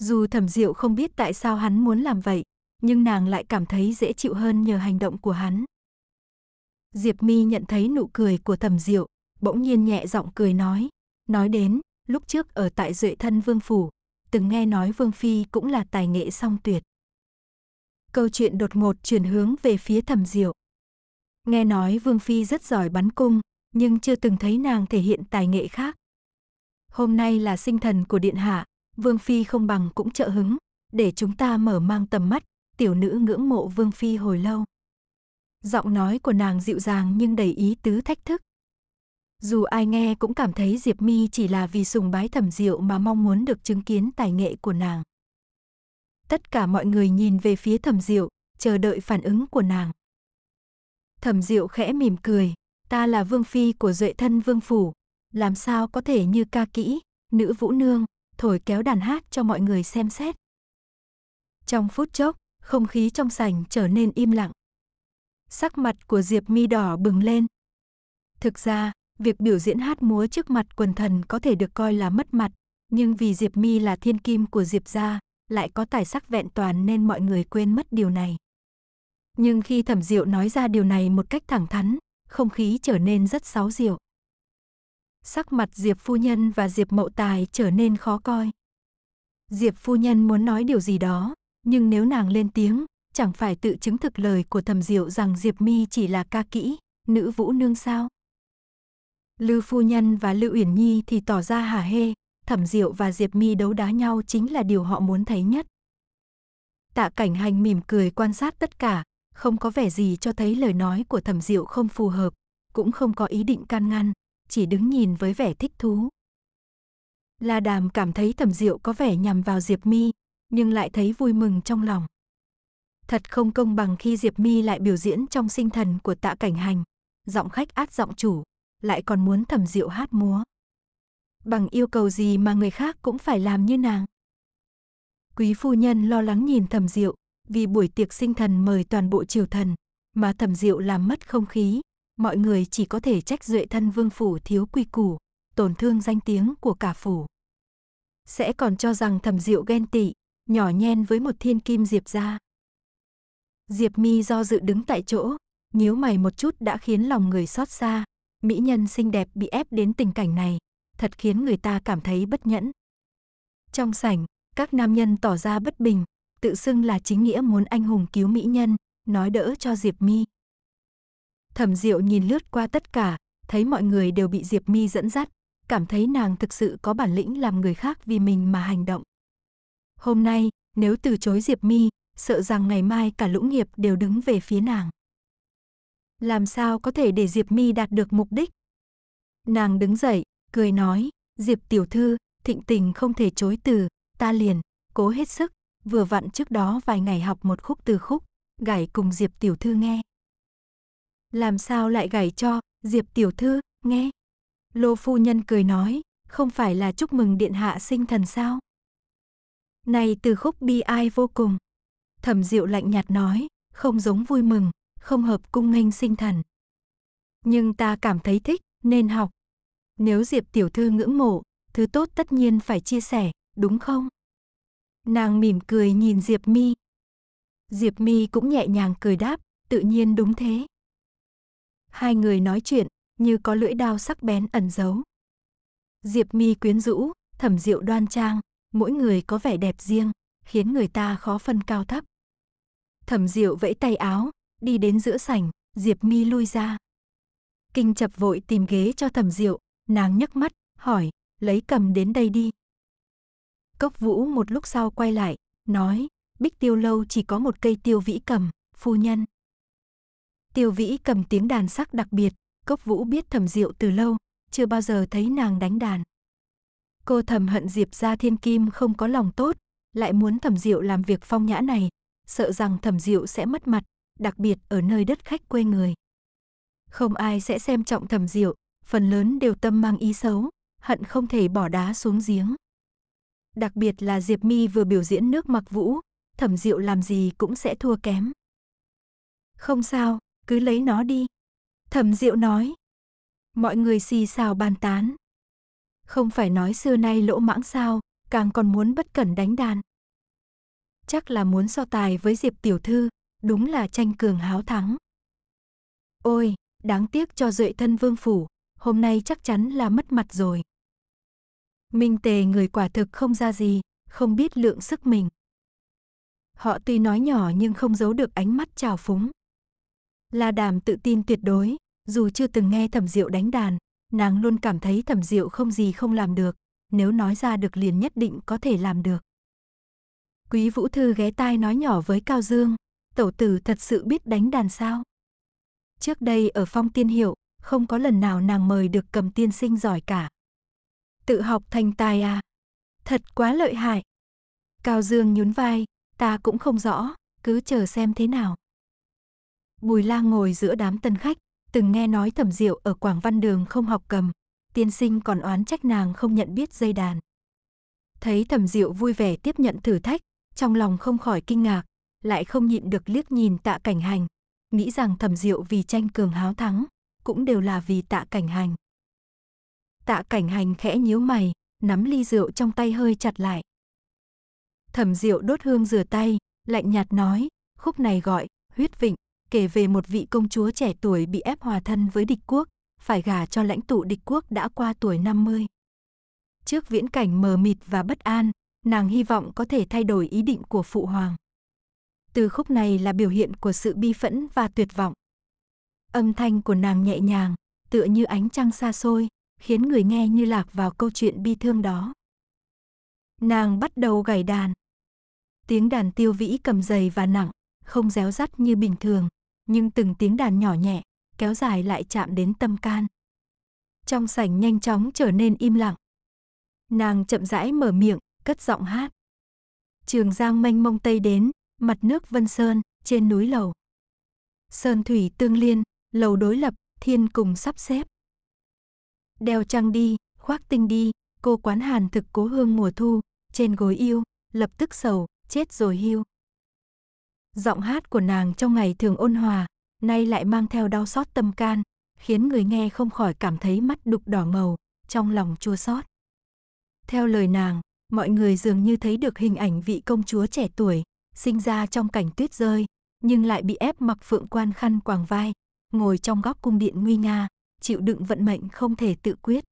Dù Thẩm Diệu không biết tại sao hắn muốn làm vậy, nhưng nàng lại cảm thấy dễ chịu hơn nhờ hành động của hắn. Diệp Mi nhận thấy nụ cười của Thẩm Diệu, bỗng nhiên nhẹ giọng cười nói, nói đến, lúc trước ở tại Duệ Thân Vương Phủ, từng nghe nói Vương Phi cũng là tài nghệ song tuyệt. Câu chuyện đột ngột chuyển hướng về phía thẩm diệu. Nghe nói Vương Phi rất giỏi bắn cung, nhưng chưa từng thấy nàng thể hiện tài nghệ khác. Hôm nay là sinh thần của Điện Hạ, Vương Phi không bằng cũng trợ hứng, để chúng ta mở mang tầm mắt, tiểu nữ ngưỡng mộ Vương Phi hồi lâu. Giọng nói của nàng dịu dàng nhưng đầy ý tứ thách thức. Dù ai nghe cũng cảm thấy Diệp Mi chỉ là vì sùng bái thẩm diệu mà mong muốn được chứng kiến tài nghệ của nàng. Tất cả mọi người nhìn về phía thẩm diệu, chờ đợi phản ứng của nàng. Thẩm diệu khẽ mỉm cười, ta là vương phi của duệ thân vương phủ, làm sao có thể như ca kỹ, nữ vũ nương, thổi kéo đàn hát cho mọi người xem xét. Trong phút chốc, không khí trong sảnh trở nên im lặng. Sắc mặt của Diệp Mi đỏ bừng lên. Thực ra, Việc biểu diễn hát múa trước mặt quần thần có thể được coi là mất mặt, nhưng vì Diệp Mi là thiên kim của Diệp gia, lại có tài sắc vẹn toàn nên mọi người quên mất điều này. Nhưng khi Thẩm Diệu nói ra điều này một cách thẳng thắn, không khí trở nên rất sáo diệu. Sắc mặt Diệp phu nhân và Diệp Mậu Tài trở nên khó coi. Diệp phu nhân muốn nói điều gì đó, nhưng nếu nàng lên tiếng, chẳng phải tự chứng thực lời của Thẩm Diệu rằng Diệp Mi chỉ là ca kỹ, nữ vũ nương sao? Lưu Phu Nhân và Lưu Uyển Nhi thì tỏ ra hả hê, Thẩm Diệu và Diệp Mi đấu đá nhau chính là điều họ muốn thấy nhất. Tạ Cảnh Hành mỉm cười quan sát tất cả, không có vẻ gì cho thấy lời nói của Thẩm Diệu không phù hợp, cũng không có ý định can ngăn, chỉ đứng nhìn với vẻ thích thú. La Đàm cảm thấy Thẩm Diệu có vẻ nhằm vào Diệp Mi, nhưng lại thấy vui mừng trong lòng. Thật không công bằng khi Diệp Mi lại biểu diễn trong sinh thần của Tạ Cảnh Hành, giọng khách át giọng chủ, lại còn muốn thẩm diệu hát múa. Bằng yêu cầu gì mà người khác cũng phải làm như nàng. Quý phu nhân lo lắng nhìn thẩm diệu, vì buổi tiệc sinh thần mời toàn bộ triều thần, mà thẩm diệu làm mất không khí, mọi người chỉ có thể trách duệ thân vương phủ thiếu quy củ, tổn thương danh tiếng của cả phủ. Sẽ còn cho rằng thẩm diệu ghen tị, nhỏ nhen với một thiên kim diệp gia. Diệp Mi do dự đứng tại chỗ, nhíu mày một chút đã khiến lòng người xót xa, mỹ nhân xinh đẹp bị ép đến tình cảnh này, thật khiến người ta cảm thấy bất nhẫn. Trong sảnh, các nam nhân tỏ ra bất bình, tự xưng là chính nghĩa muốn anh hùng cứu mỹ nhân, nói đỡ cho Diệp Mi. Thẩm Diệu nhìn lướt qua tất cả, thấy mọi người đều bị Diệp Mi dẫn dắt, cảm thấy nàng thực sự có bản lĩnh làm người khác vì mình mà hành động. Hôm nay, nếu từ chối Diệp Mi, sợ rằng ngày mai cả lũ nghiệp đều đứng về phía nàng làm sao có thể để Diệp Mi đạt được mục đích. Nàng đứng dậy, cười nói, Diệp tiểu thư, thịnh tình không thể chối từ, ta liền, cố hết sức, vừa vặn trước đó vài ngày học một khúc từ khúc, gảy cùng Diệp tiểu thư nghe. Làm sao lại gảy cho, Diệp tiểu thư, nghe. Lô phu nhân cười nói, không phải là chúc mừng điện hạ sinh thần sao? Này từ khúc bi ai vô cùng. Thẩm Diệu lạnh nhạt nói, không giống vui mừng, không hợp cung nghênh sinh thần. Nhưng ta cảm thấy thích, nên học. Nếu Diệp tiểu thư ngưỡng mộ, thứ tốt tất nhiên phải chia sẻ, đúng không? Nàng mỉm cười nhìn Diệp Mi. Diệp Mi cũng nhẹ nhàng cười đáp, tự nhiên đúng thế. Hai người nói chuyện, như có lưỡi đao sắc bén ẩn giấu. Diệp Mi quyến rũ, Thẩm Diệu đoan trang, mỗi người có vẻ đẹp riêng, khiến người ta khó phân cao thấp. Thẩm Diệu vẫy tay áo, đi đến giữa sảnh, Diệp Mi lui ra. Kinh chập vội tìm ghế cho Thẩm Diệu, nàng nhấc mắt, hỏi, lấy cầm đến đây đi. Cốc Vũ một lúc sau quay lại, nói, Bích Tiêu lâu chỉ có một cây tiêu vĩ cầm, phu nhân. Tiêu vĩ cầm tiếng đàn sắc đặc biệt, Cốc Vũ biết Thẩm Diệu từ lâu, chưa bao giờ thấy nàng đánh đàn. Cô thầm hận Diệp Gia Thiên Kim không có lòng tốt, lại muốn Thẩm Diệu làm việc phong nhã này, sợ rằng Thẩm Diệu sẽ mất mặt, đặc biệt ở nơi đất khách quê người. Không ai sẽ xem trọng thẩm diệu, phần lớn đều tâm mang ý xấu, hận không thể bỏ đá xuống giếng. Đặc biệt là Diệp Mi vừa biểu diễn nước mặc vũ, thẩm diệu làm gì cũng sẽ thua kém. Không sao, cứ lấy nó đi. Thẩm diệu nói. Mọi người xì xào bàn tán. Không phải nói xưa nay lỗ mãng sao, càng còn muốn bất cẩn đánh đàn. Chắc là muốn so tài với Diệp tiểu thư, đúng là tranh cường háo thắng. Ôi, đáng tiếc cho duệ thân vương phủ, hôm nay chắc chắn là mất mặt rồi. Minh tề người quả thực không ra gì, không biết lượng sức mình. Họ tuy nói nhỏ nhưng không giấu được ánh mắt trào phúng. La đàm tự tin tuyệt đối, dù chưa từng nghe thẩm diệu đánh đàn, nàng luôn cảm thấy thẩm diệu không gì không làm được, nếu nói ra được liền nhất định có thể làm được. Quý Vũ Thư ghé tai nói nhỏ với Cao Dương, tẩu tử thật sự biết đánh đàn sao? Trước đây ở phong tiên hiệu, không có lần nào nàng mời được cầm tiên sinh giỏi cả. Tự học thành tài à? Thật quá lợi hại. Cao Dương nhún vai, ta cũng không rõ, cứ chờ xem thế nào. Bùi lang ngồi giữa đám tân khách, từng nghe nói thẩm diệu ở Quảng Văn Đường không học cầm, tiên sinh còn oán trách nàng không nhận biết dây đàn. Thấy thẩm diệu vui vẻ tiếp nhận thử thách, trong lòng không khỏi kinh ngạc, lại không nhịn được liếc nhìn tạ cảnh hành, nghĩ rằng thẩm diệu vì tranh cường háo thắng, cũng đều là vì tạ cảnh hành. Tạ cảnh hành khẽ nhíu mày, nắm ly rượu trong tay hơi chặt lại. Thẩm diệu đốt hương rửa tay, lạnh nhạt nói, khúc này gọi, huyết vịnh, kể về một vị công chúa trẻ tuổi bị ép hòa thân với địch quốc, phải gả cho lãnh tụ địch quốc đã qua tuổi 50. Trước viễn cảnh mờ mịt và bất an, nàng hy vọng có thể thay đổi ý định của phụ hoàng. Từ khúc này là biểu hiện của sự bi phẫn và tuyệt vọng. Âm thanh của nàng nhẹ nhàng, tựa như ánh trăng xa xôi, khiến người nghe như lạc vào câu chuyện bi thương đó. Nàng bắt đầu gảy đàn. Tiếng đàn tiêu vĩ cầm dày và nặng, không réo rắt như bình thường, nhưng từng tiếng đàn nhỏ nhẹ, kéo dài lại chạm đến tâm can. Trong sảnh nhanh chóng trở nên im lặng. Nàng chậm rãi mở miệng, cất giọng hát. Trường Giang mênh mông Tây đến, mặt nước Vân Sơn, trên núi Lầu. Sơn thủy tương liên, lầu đối lập, thiên cùng sắp xếp. Đeo trăng đi, khoác tinh đi, cô quán hàn thực cố hương mùa thu, trên gối yêu, lập tức sầu, chết rồi hưu. Giọng hát của nàng trong ngày thường ôn hòa, nay lại mang theo đau xót tâm can, khiến người nghe không khỏi cảm thấy mắt đục đỏ màu trong lòng chua xót. Theo lời nàng, mọi người dường như thấy được hình ảnh vị công chúa trẻ tuổi, sinh ra trong cảnh tuyết rơi, nhưng lại bị ép mặc phượng quan khăn quàng vai, ngồi trong góc cung điện nguy nga, chịu đựng vận mệnh không thể tự quyết.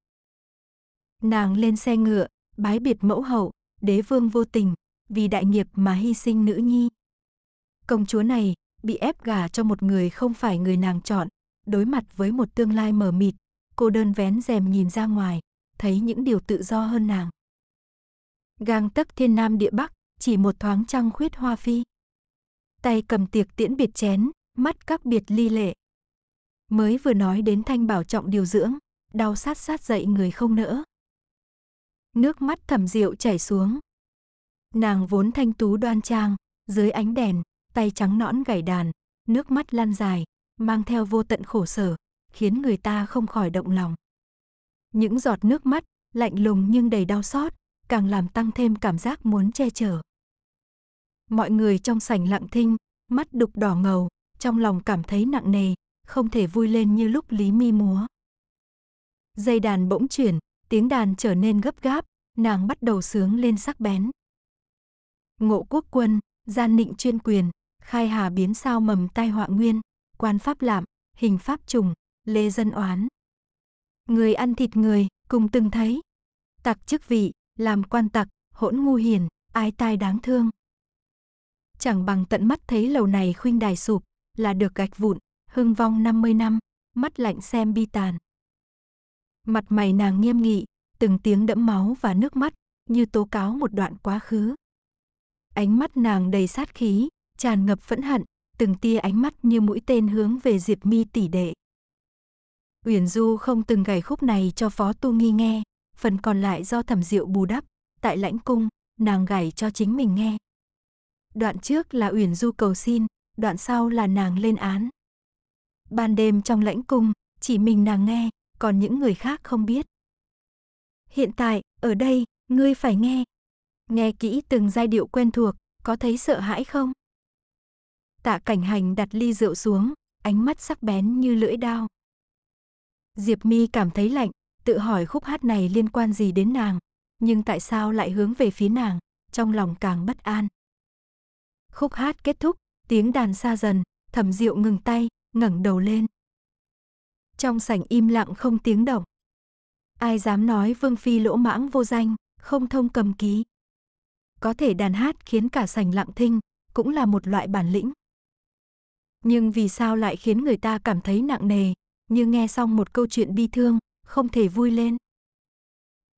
Nàng lên xe ngựa, bái biệt mẫu hậu, đế vương vô tình, vì đại nghiệp mà hy sinh nữ nhi. Công chúa này bị ép gả cho một người không phải người nàng chọn, đối mặt với một tương lai mờ mịt, cô đơn vén rèm nhìn ra ngoài, thấy những điều tự do hơn nàng. Gang tấc thiên nam địa bắc, chỉ một thoáng trăng khuyết hoa phi. Tay cầm tiệc tiễn biệt chén, mắt các biệt ly lệ. Mới vừa nói đến thanh bảo trọng điều dưỡng, đau sát sát dậy người không nỡ. Nước mắt thẩm rượu chảy xuống. Nàng vốn thanh tú đoan trang, dưới ánh đèn, tay trắng nõn gảy đàn, nước mắt lan dài, mang theo vô tận khổ sở, khiến người ta không khỏi động lòng. Những giọt nước mắt, lạnh lùng nhưng đầy đau xót, càng làm tăng thêm cảm giác muốn che chở. Mọi người trong sảnh lặng thinh, mắt đục đỏ ngầu, trong lòng cảm thấy nặng nề, không thể vui lên như lúc Lý Mi múa. Dây đàn bỗng chuyển, tiếng đàn trở nên gấp gáp, nàng bắt đầu sướng lên sắc bén. Ngộ quốc quân, gian nịnh chuyên quyền, khai hà biến sao mầm tai họa nguyên, quan pháp lạm, hình pháp trùng, lê dân oán. Người ăn thịt người, cùng từng thấy. Tặc chức vị, làm quan tặc, hỗn ngu hiền, ái tai đáng thương chẳng bằng tận mắt thấy lầu này khuynh đài sụp, là được gạch vụn, hưng vong 50 năm, mắt lạnh xem bi tàn. Mặt mày nàng nghiêm nghị, từng tiếng đẫm máu và nước mắt, như tố cáo một đoạn quá khứ. Ánh mắt nàng đầy sát khí, tràn ngập phẫn hận, từng tia ánh mắt như mũi tên hướng về Diệp Mi tỷ đệ. Uyển Du không từng gảy khúc này cho Phó Tu Nghi nghe, phần còn lại do Thẩm Diệu bù đắp, tại lãnh cung, nàng gảy cho chính mình nghe. Đoạn trước là Uyển Du cầu xin, đoạn sau là nàng lên án. Ban đêm trong lãnh cung, chỉ mình nàng nghe, còn những người khác không biết. Hiện tại, ở đây, ngươi phải nghe. Nghe kỹ từng giai điệu quen thuộc, có thấy sợ hãi không? Tạ cảnh hành đặt ly rượu xuống, ánh mắt sắc bén như lưỡi đao. Diệp Mi cảm thấy lạnh, tự hỏi khúc hát này liên quan gì đến nàng, nhưng tại sao lại hướng về phía nàng, trong lòng càng bất an. Khúc hát kết thúc, tiếng đàn xa dần, Thẩm Diệu ngừng tay, ngẩng đầu lên. Trong sảnh im lặng không tiếng động. Ai dám nói Vương Phi lỗ mãng vô danh, không thông cầm ký. Có thể đàn hát khiến cả sảnh lặng thinh, cũng là một loại bản lĩnh. Nhưng vì sao lại khiến người ta cảm thấy nặng nề, như nghe xong một câu chuyện bi thương, không thể vui lên.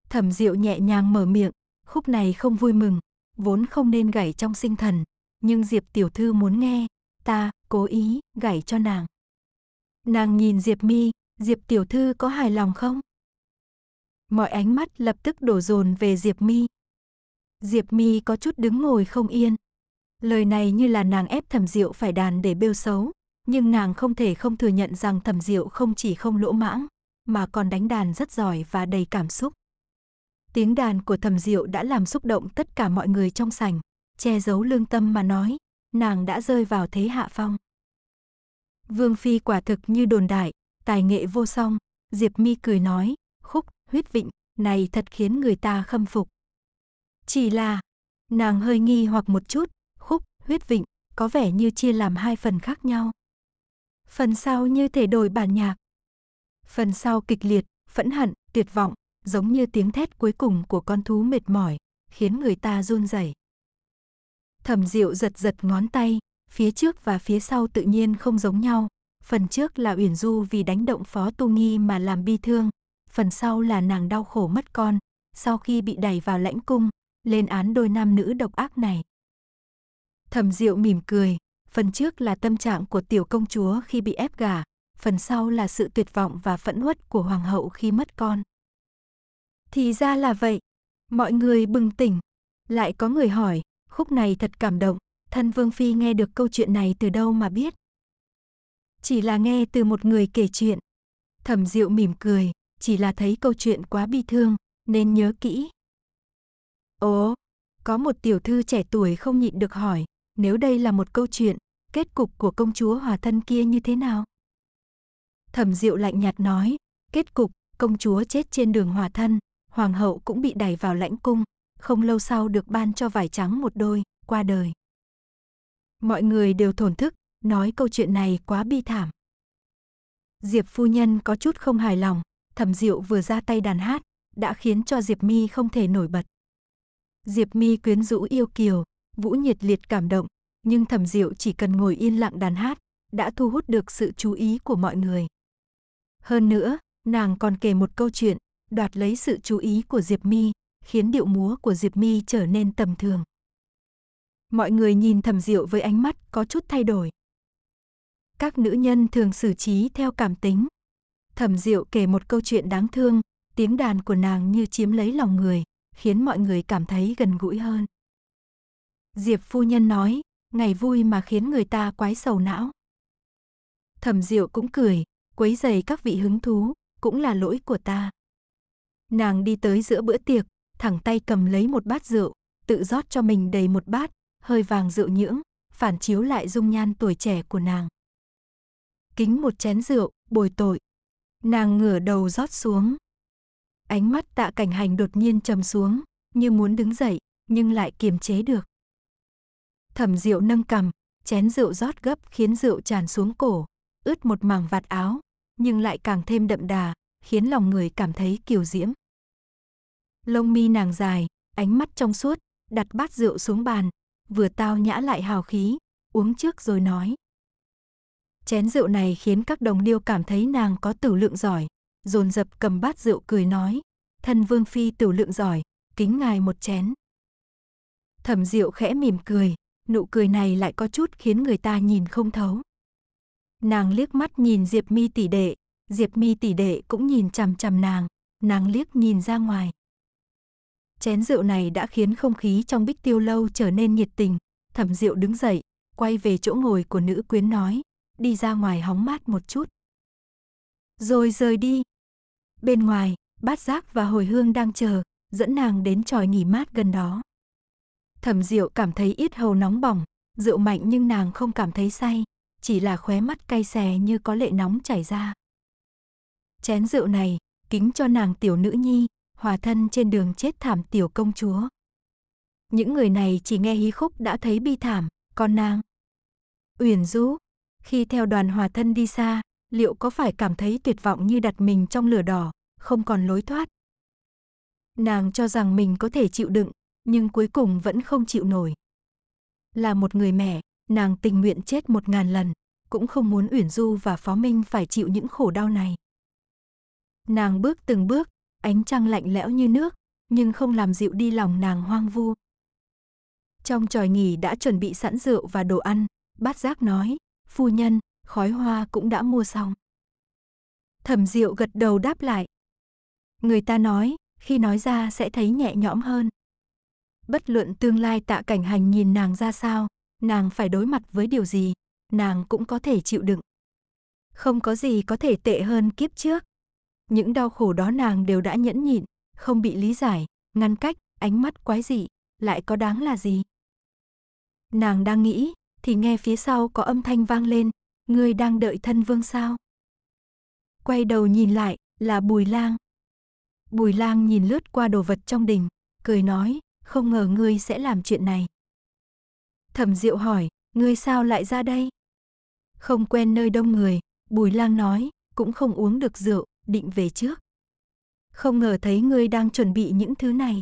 Thẩm Diệu nhẹ nhàng mở miệng, khúc này không vui mừng, vốn không nên gảy trong sinh thần, nhưng Diệp tiểu thư muốn nghe, ta cố ý gảy cho nàng. Nàng nhìn Diệp Mi, Diệp tiểu thư có hài lòng không? Mọi ánh mắt lập tức đổ dồn về Diệp Mi. Diệp Mi có chút đứng ngồi không yên. Lời này như là nàng ép Thẩm Diệu phải đàn để bêu xấu, nhưng nàng không thể không thừa nhận rằng Thẩm Diệu không chỉ không lỗ mãng, mà còn đánh đàn rất giỏi và đầy cảm xúc. Tiếng đàn của Thẩm Diệu đã làm xúc động tất cả mọi người trong sảnh, che giấu lương tâm mà nói, nàng đã rơi vào thế hạ phong. Vương Phi quả thực như đồn đại, tài nghệ vô song, Diệp Mi cười nói, khúc, huyết vịnh, này thật khiến người ta khâm phục. Chỉ là, nàng hơi nghi hoặc một chút, khúc, huyết vịnh, có vẻ như chia làm hai phần khác nhau. Phần sau như thể đổi bản nhạc. Phần sau kịch liệt, phẫn hận, tuyệt vọng, giống như tiếng thét cuối cùng của con thú mệt mỏi, khiến người ta run rẩy. Thẩm Diệu giật giật ngón tay, phía trước và phía sau tự nhiên không giống nhau. Phần trước là Uyển Du vì đánh động Phó Tu Nghi mà làm bi thương, phần sau là nàng đau khổ mất con, sau khi bị đẩy vào lãnh cung, lên án đôi nam nữ độc ác này. Thẩm Diệu mỉm cười, phần trước là tâm trạng của tiểu công chúa khi bị ép gả, phần sau là sự tuyệt vọng và phẫn uất của hoàng hậu khi mất con. Thì ra là vậy, mọi người bừng tỉnh, lại có người hỏi, khúc này thật cảm động, thân Vương Phi nghe được câu chuyện này từ đâu mà biết. Chỉ là nghe từ một người kể chuyện. Thẩm Diệu mỉm cười, chỉ là thấy câu chuyện quá bi thương, nên nhớ kỹ. Ồ, có một tiểu thư trẻ tuổi không nhịn được hỏi, nếu đây là một câu chuyện, kết cục của công chúa hòa thân kia như thế nào? Thẩm Diệu lạnh nhạt nói, kết cục, công chúa chết trên đường hòa thân, hoàng hậu cũng bị đẩy vào lãnh cung, không lâu sau được ban cho vải trắng một đôi, qua đời. Mọi người đều thổn thức, nói câu chuyện này quá bi thảm. Diệp phu nhân có chút không hài lòng, Thẩm Diệu vừa ra tay đàn hát, đã khiến cho Diệp Mi không thể nổi bật. Diệp Mi quyến rũ yêu kiều, Vũ nhiệt liệt cảm động, nhưng Thẩm Diệu chỉ cần ngồi yên lặng đàn hát, đã thu hút được sự chú ý của mọi người. Hơn nữa, nàng còn kể một câu chuyện, đoạt lấy sự chú ý của Diệp Mi, khiến điệu múa của Diệp Mi trở nên tầm thường. Mọi người nhìn Thẩm Diệu với ánh mắt có chút thay đổi. Các nữ nhân thường xử trí theo cảm tính. Thẩm Diệu kể một câu chuyện đáng thương, tiếng đàn của nàng như chiếm lấy lòng người, khiến mọi người cảm thấy gần gũi hơn. Diệp phu nhân nói, ngày vui mà khiến người ta quái sầu não. Thẩm Diệu cũng cười, quấy rầy các vị hứng thú, cũng là lỗi của ta. Nàng đi tới giữa bữa tiệc, thẳng tay cầm lấy một bát rượu, tự rót cho mình đầy một bát, hơi vàng rượu nhưỡng, phản chiếu lại dung nhan tuổi trẻ của nàng. Kính một chén rượu, bồi tội. Nàng ngửa đầu rót xuống. Ánh mắt tạ cảnh hành đột nhiên trầm xuống, như muốn đứng dậy, nhưng lại kiềm chế được. Thẩm rượu nâng cầm, chén rượu rót gấp khiến rượu tràn xuống cổ, ướt một mảng vạt áo, nhưng lại càng thêm đậm đà, khiến lòng người cảm thấy kiều diễm. Lông mi nàng dài, ánh mắt trong suốt, đặt bát rượu xuống bàn, vừa tao nhã lại hào khí, uống trước rồi nói. Chén rượu này khiến các đồng điêu cảm thấy nàng có tử lượng giỏi, dồn dập cầm bát rượu cười nói, thân vương phi tử lượng giỏi, kính ngài một chén. Thẩm rượu khẽ mỉm cười, nụ cười này lại có chút khiến người ta nhìn không thấu. Nàng liếc mắt nhìn Diệp Mi tỷ đệ, Diệp Mi tỷ đệ cũng nhìn chằm chằm nàng, nàng liếc nhìn ra ngoài. Chén rượu này đã khiến không khí trong bích tiêu lâu trở nên nhiệt tình. Thẩm rượu đứng dậy, quay về chỗ ngồi của nữ quyến nói, đi ra ngoài hóng mát một chút. Rồi rời đi. Bên ngoài, bát giác và hồi hương đang chờ, dẫn nàng đến tròi nghỉ mát gần đó. Thẩm rượu cảm thấy ít hầu nóng bỏng, rượu mạnh nhưng nàng không cảm thấy say, chỉ là khóe mắt cay xè như có lệ nóng chảy ra. Chén rượu này, kính cho nàng tiểu nữ nhi, hòa thân trên đường chết thảm tiểu công chúa. Những người này chỉ nghe hí khúc đã thấy bi thảm, con nàng. Uyển Du khi theo đoàn hòa thân đi xa, liệu có phải cảm thấy tuyệt vọng như đặt mình trong lửa đỏ, không còn lối thoát? Nàng cho rằng mình có thể chịu đựng, nhưng cuối cùng vẫn không chịu nổi. Là một người mẹ, nàng tình nguyện chết một ngàn lần, cũng không muốn Uyển Du và Phó Minh phải chịu những khổ đau này. Nàng bước từng bước, ánh trăng lạnh lẽo như nước, nhưng không làm dịu đi lòng nàng hoang vu. Trong tròi nghỉ đã chuẩn bị sẵn rượu và đồ ăn, bát giác nói, phu nhân, khói hoa cũng đã mua xong. Thẩm Diệu gật đầu đáp lại. Người ta nói, khi nói ra sẽ thấy nhẹ nhõm hơn. Bất luận tương lai tạ cảnh hành nhìn nàng ra sao, nàng phải đối mặt với điều gì, nàng cũng có thể chịu đựng. Không có gì có thể tệ hơn kiếp trước. Những đau khổ đó nàng đều đã nhẫn nhịn, không bị lý giải, ngăn cách, ánh mắt quái dị, lại có đáng là gì? Nàng đang nghĩ, thì nghe phía sau có âm thanh vang lên, người đang đợi thân vương sao? Quay đầu nhìn lại, là Bùi Lang. Bùi Lang nhìn lướt qua đồ vật trong đình, cười nói, không ngờ ngươi sẽ làm chuyện này. Thẩm Diệu hỏi, ngươi sao lại ra đây? Không quen nơi đông người, Bùi Lang nói, cũng không uống được rượu, định về trước. Không ngờ thấy ngươi đang chuẩn bị những thứ này.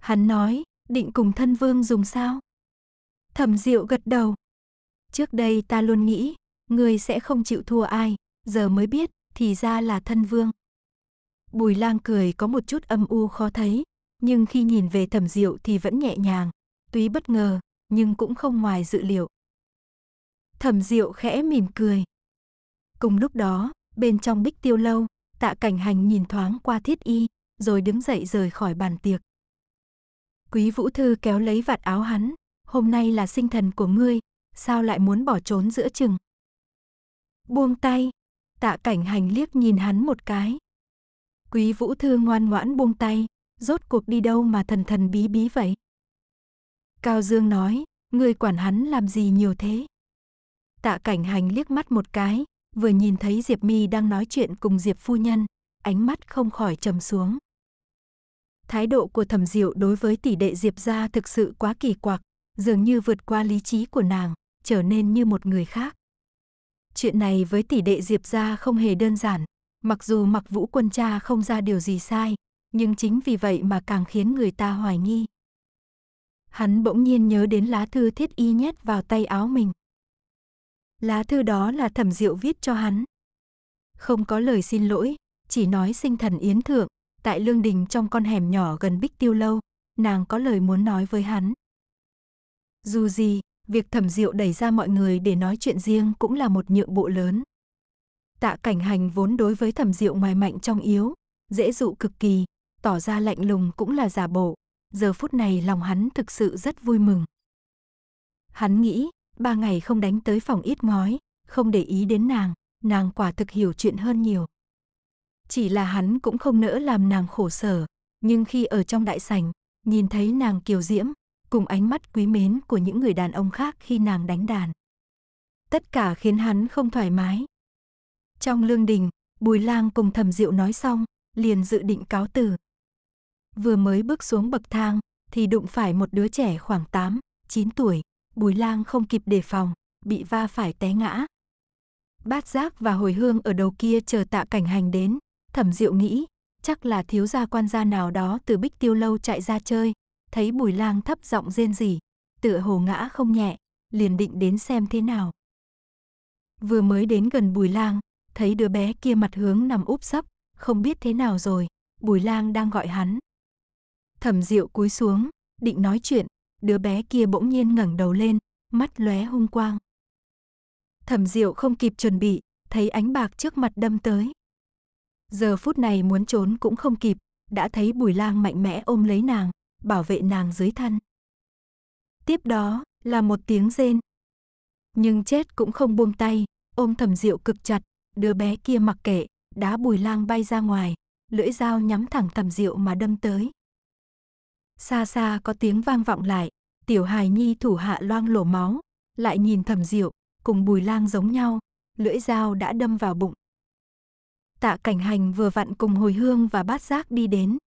Hắn nói, định cùng thân vương dùng sao? Thẩm Diệu gật đầu. Trước đây ta luôn nghĩ, ngươi sẽ không chịu thua ai, giờ mới biết, thì ra là thân vương. Bùi lang cười có một chút âm u khó thấy, nhưng khi nhìn về thẩm diệu thì vẫn nhẹ nhàng, tuy bất ngờ, nhưng cũng không ngoài dự liệu. Thẩm diệu khẽ mỉm cười. Cùng lúc đó, bên trong bích tiêu lâu, Tạ cảnh hành nhìn thoáng qua thiết y, rồi đứng dậy rời khỏi bàn tiệc. Quý Vũ Thư kéo lấy vạt áo hắn, hôm nay là sinh thần của ngươi, sao lại muốn bỏ trốn giữa chừng? Buông tay, tạ cảnh hành liếc nhìn hắn một cái. Quý Vũ Thư ngoan ngoãn buông tay, rốt cuộc đi đâu mà thần thần bí bí vậy? Cao Dương nói, ngươi quản hắn làm gì nhiều thế? Tạ cảnh hành liếc mắt một cái, vừa nhìn thấy Diệp Mi đang nói chuyện cùng Diệp phu nhân, ánh mắt không khỏi trầm xuống. Thái độ của Thẩm Diệu đối với tỷ đệ Diệp gia thực sự quá kỳ quặc, dường như vượt qua lý trí của nàng, trở nên như một người khác. Chuyện này với tỷ đệ Diệp gia không hề đơn giản, mặc dù Mặc Vũ Quân cha không ra điều gì sai, nhưng chính vì vậy mà càng khiến người ta hoài nghi. Hắn bỗng nhiên nhớ đến lá thư thiết y nhét vào tay áo mình, Lá thư đó là thẩm diệu viết cho hắn. Không có lời xin lỗi, chỉ nói sinh thần yến thượng, tại lương đình trong con hẻm nhỏ gần bích tiêu lâu, nàng có lời muốn nói với hắn. Dù gì, việc thẩm diệu đẩy ra mọi người để nói chuyện riêng cũng là một nhượng bộ lớn. Tạ cảnh hành vốn đối với thẩm diệu ngoài mạnh trong yếu, dễ dụ cực kỳ, tỏ ra lạnh lùng cũng là giả bộ. Giờ phút này lòng hắn thực sự rất vui mừng. Hắn nghĩ, Ba ngày không đánh tới phòng ít ngói, không để ý đến nàng, nàng quả thực hiểu chuyện hơn nhiều. Chỉ là hắn cũng không nỡ làm nàng khổ sở, nhưng khi ở trong đại sảnh, nhìn thấy nàng kiều diễm, cùng ánh mắt quý mến của những người đàn ông khác khi nàng đánh đàn. Tất cả khiến hắn không thoải mái. Trong lương đình, Bùi Lang cùng Thẩm Diệu nói xong, liền dự định cáo từ. Vừa mới bước xuống bậc thang thì đụng phải một đứa trẻ khoảng 8, 9 tuổi, Bùi lang không kịp đề phòng, bị va phải té ngã. Bát giác và hồi hương ở đầu kia chờ tạ cảnh hành đến, thẩm diệu nghĩ, chắc là thiếu gia quan gia nào đó từ bích tiêu lâu chạy ra chơi, thấy bùi lang thấp giọng rên rỉ, tựa hồ ngã không nhẹ, liền định đến xem thế nào. Vừa mới đến gần bùi lang, thấy đứa bé kia mặt hướng nằm úp sấp, không biết thế nào rồi, bùi lang đang gọi hắn. Thẩm diệu cúi xuống, định nói chuyện, đứa bé kia bỗng nhiên ngẩng đầu lên, mắt lóe hung quang. Thẩm Diệu không kịp chuẩn bị, thấy ánh bạc trước mặt đâm tới. Giờ phút này muốn trốn cũng không kịp, đã thấy Bùi Lang mạnh mẽ ôm lấy nàng, bảo vệ nàng dưới thân. Tiếp đó là một tiếng rên. Nhưng chết cũng không buông tay, ôm Thẩm Diệu cực chặt, đứa bé kia mặc kệ, đá Bùi Lang bay ra ngoài, lưỡi dao nhắm thẳng Thẩm Diệu mà đâm tới. Xa xa có tiếng vang vọng lại, tiểu hài nhi thủ hạ loang lổ máu, lại nhìn thầm diệu, cùng bùi lang giống nhau, lưỡi dao đã đâm vào bụng. Tạ cảnh hành vừa vặn cùng hồi hương và bát giác đi đến.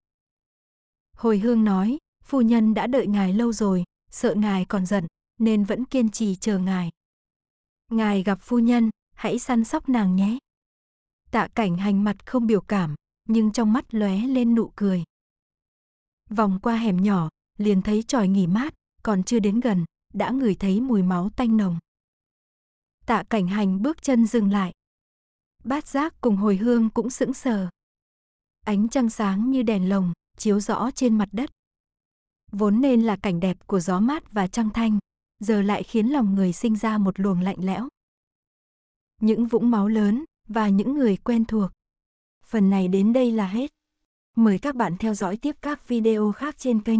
Hồi hương nói, phu nhân đã đợi ngài lâu rồi, sợ ngài còn giận, nên vẫn kiên trì chờ ngài. Ngài gặp phu nhân, hãy săn sóc nàng nhé. Tạ cảnh hành mặt không biểu cảm, nhưng trong mắt lóe lên nụ cười. Vòng qua hẻm nhỏ, liền thấy tròi nghỉ mát, còn chưa đến gần, đã ngửi thấy mùi máu tanh nồng. Tạ cảnh hành bước chân dừng lại. Bát giác cùng hồi hương cũng sững sờ. Ánh trăng sáng như đèn lồng, chiếu rõ trên mặt đất. Vốn nên là cảnh đẹp của gió mát và trăng thanh, giờ lại khiến lòng người sinh ra một luồng lạnh lẽo. Những vũng máu lớn và những người quen thuộc. Phần này đến đây là hết. Mời các bạn theo dõi tiếp các video khác trên kênh.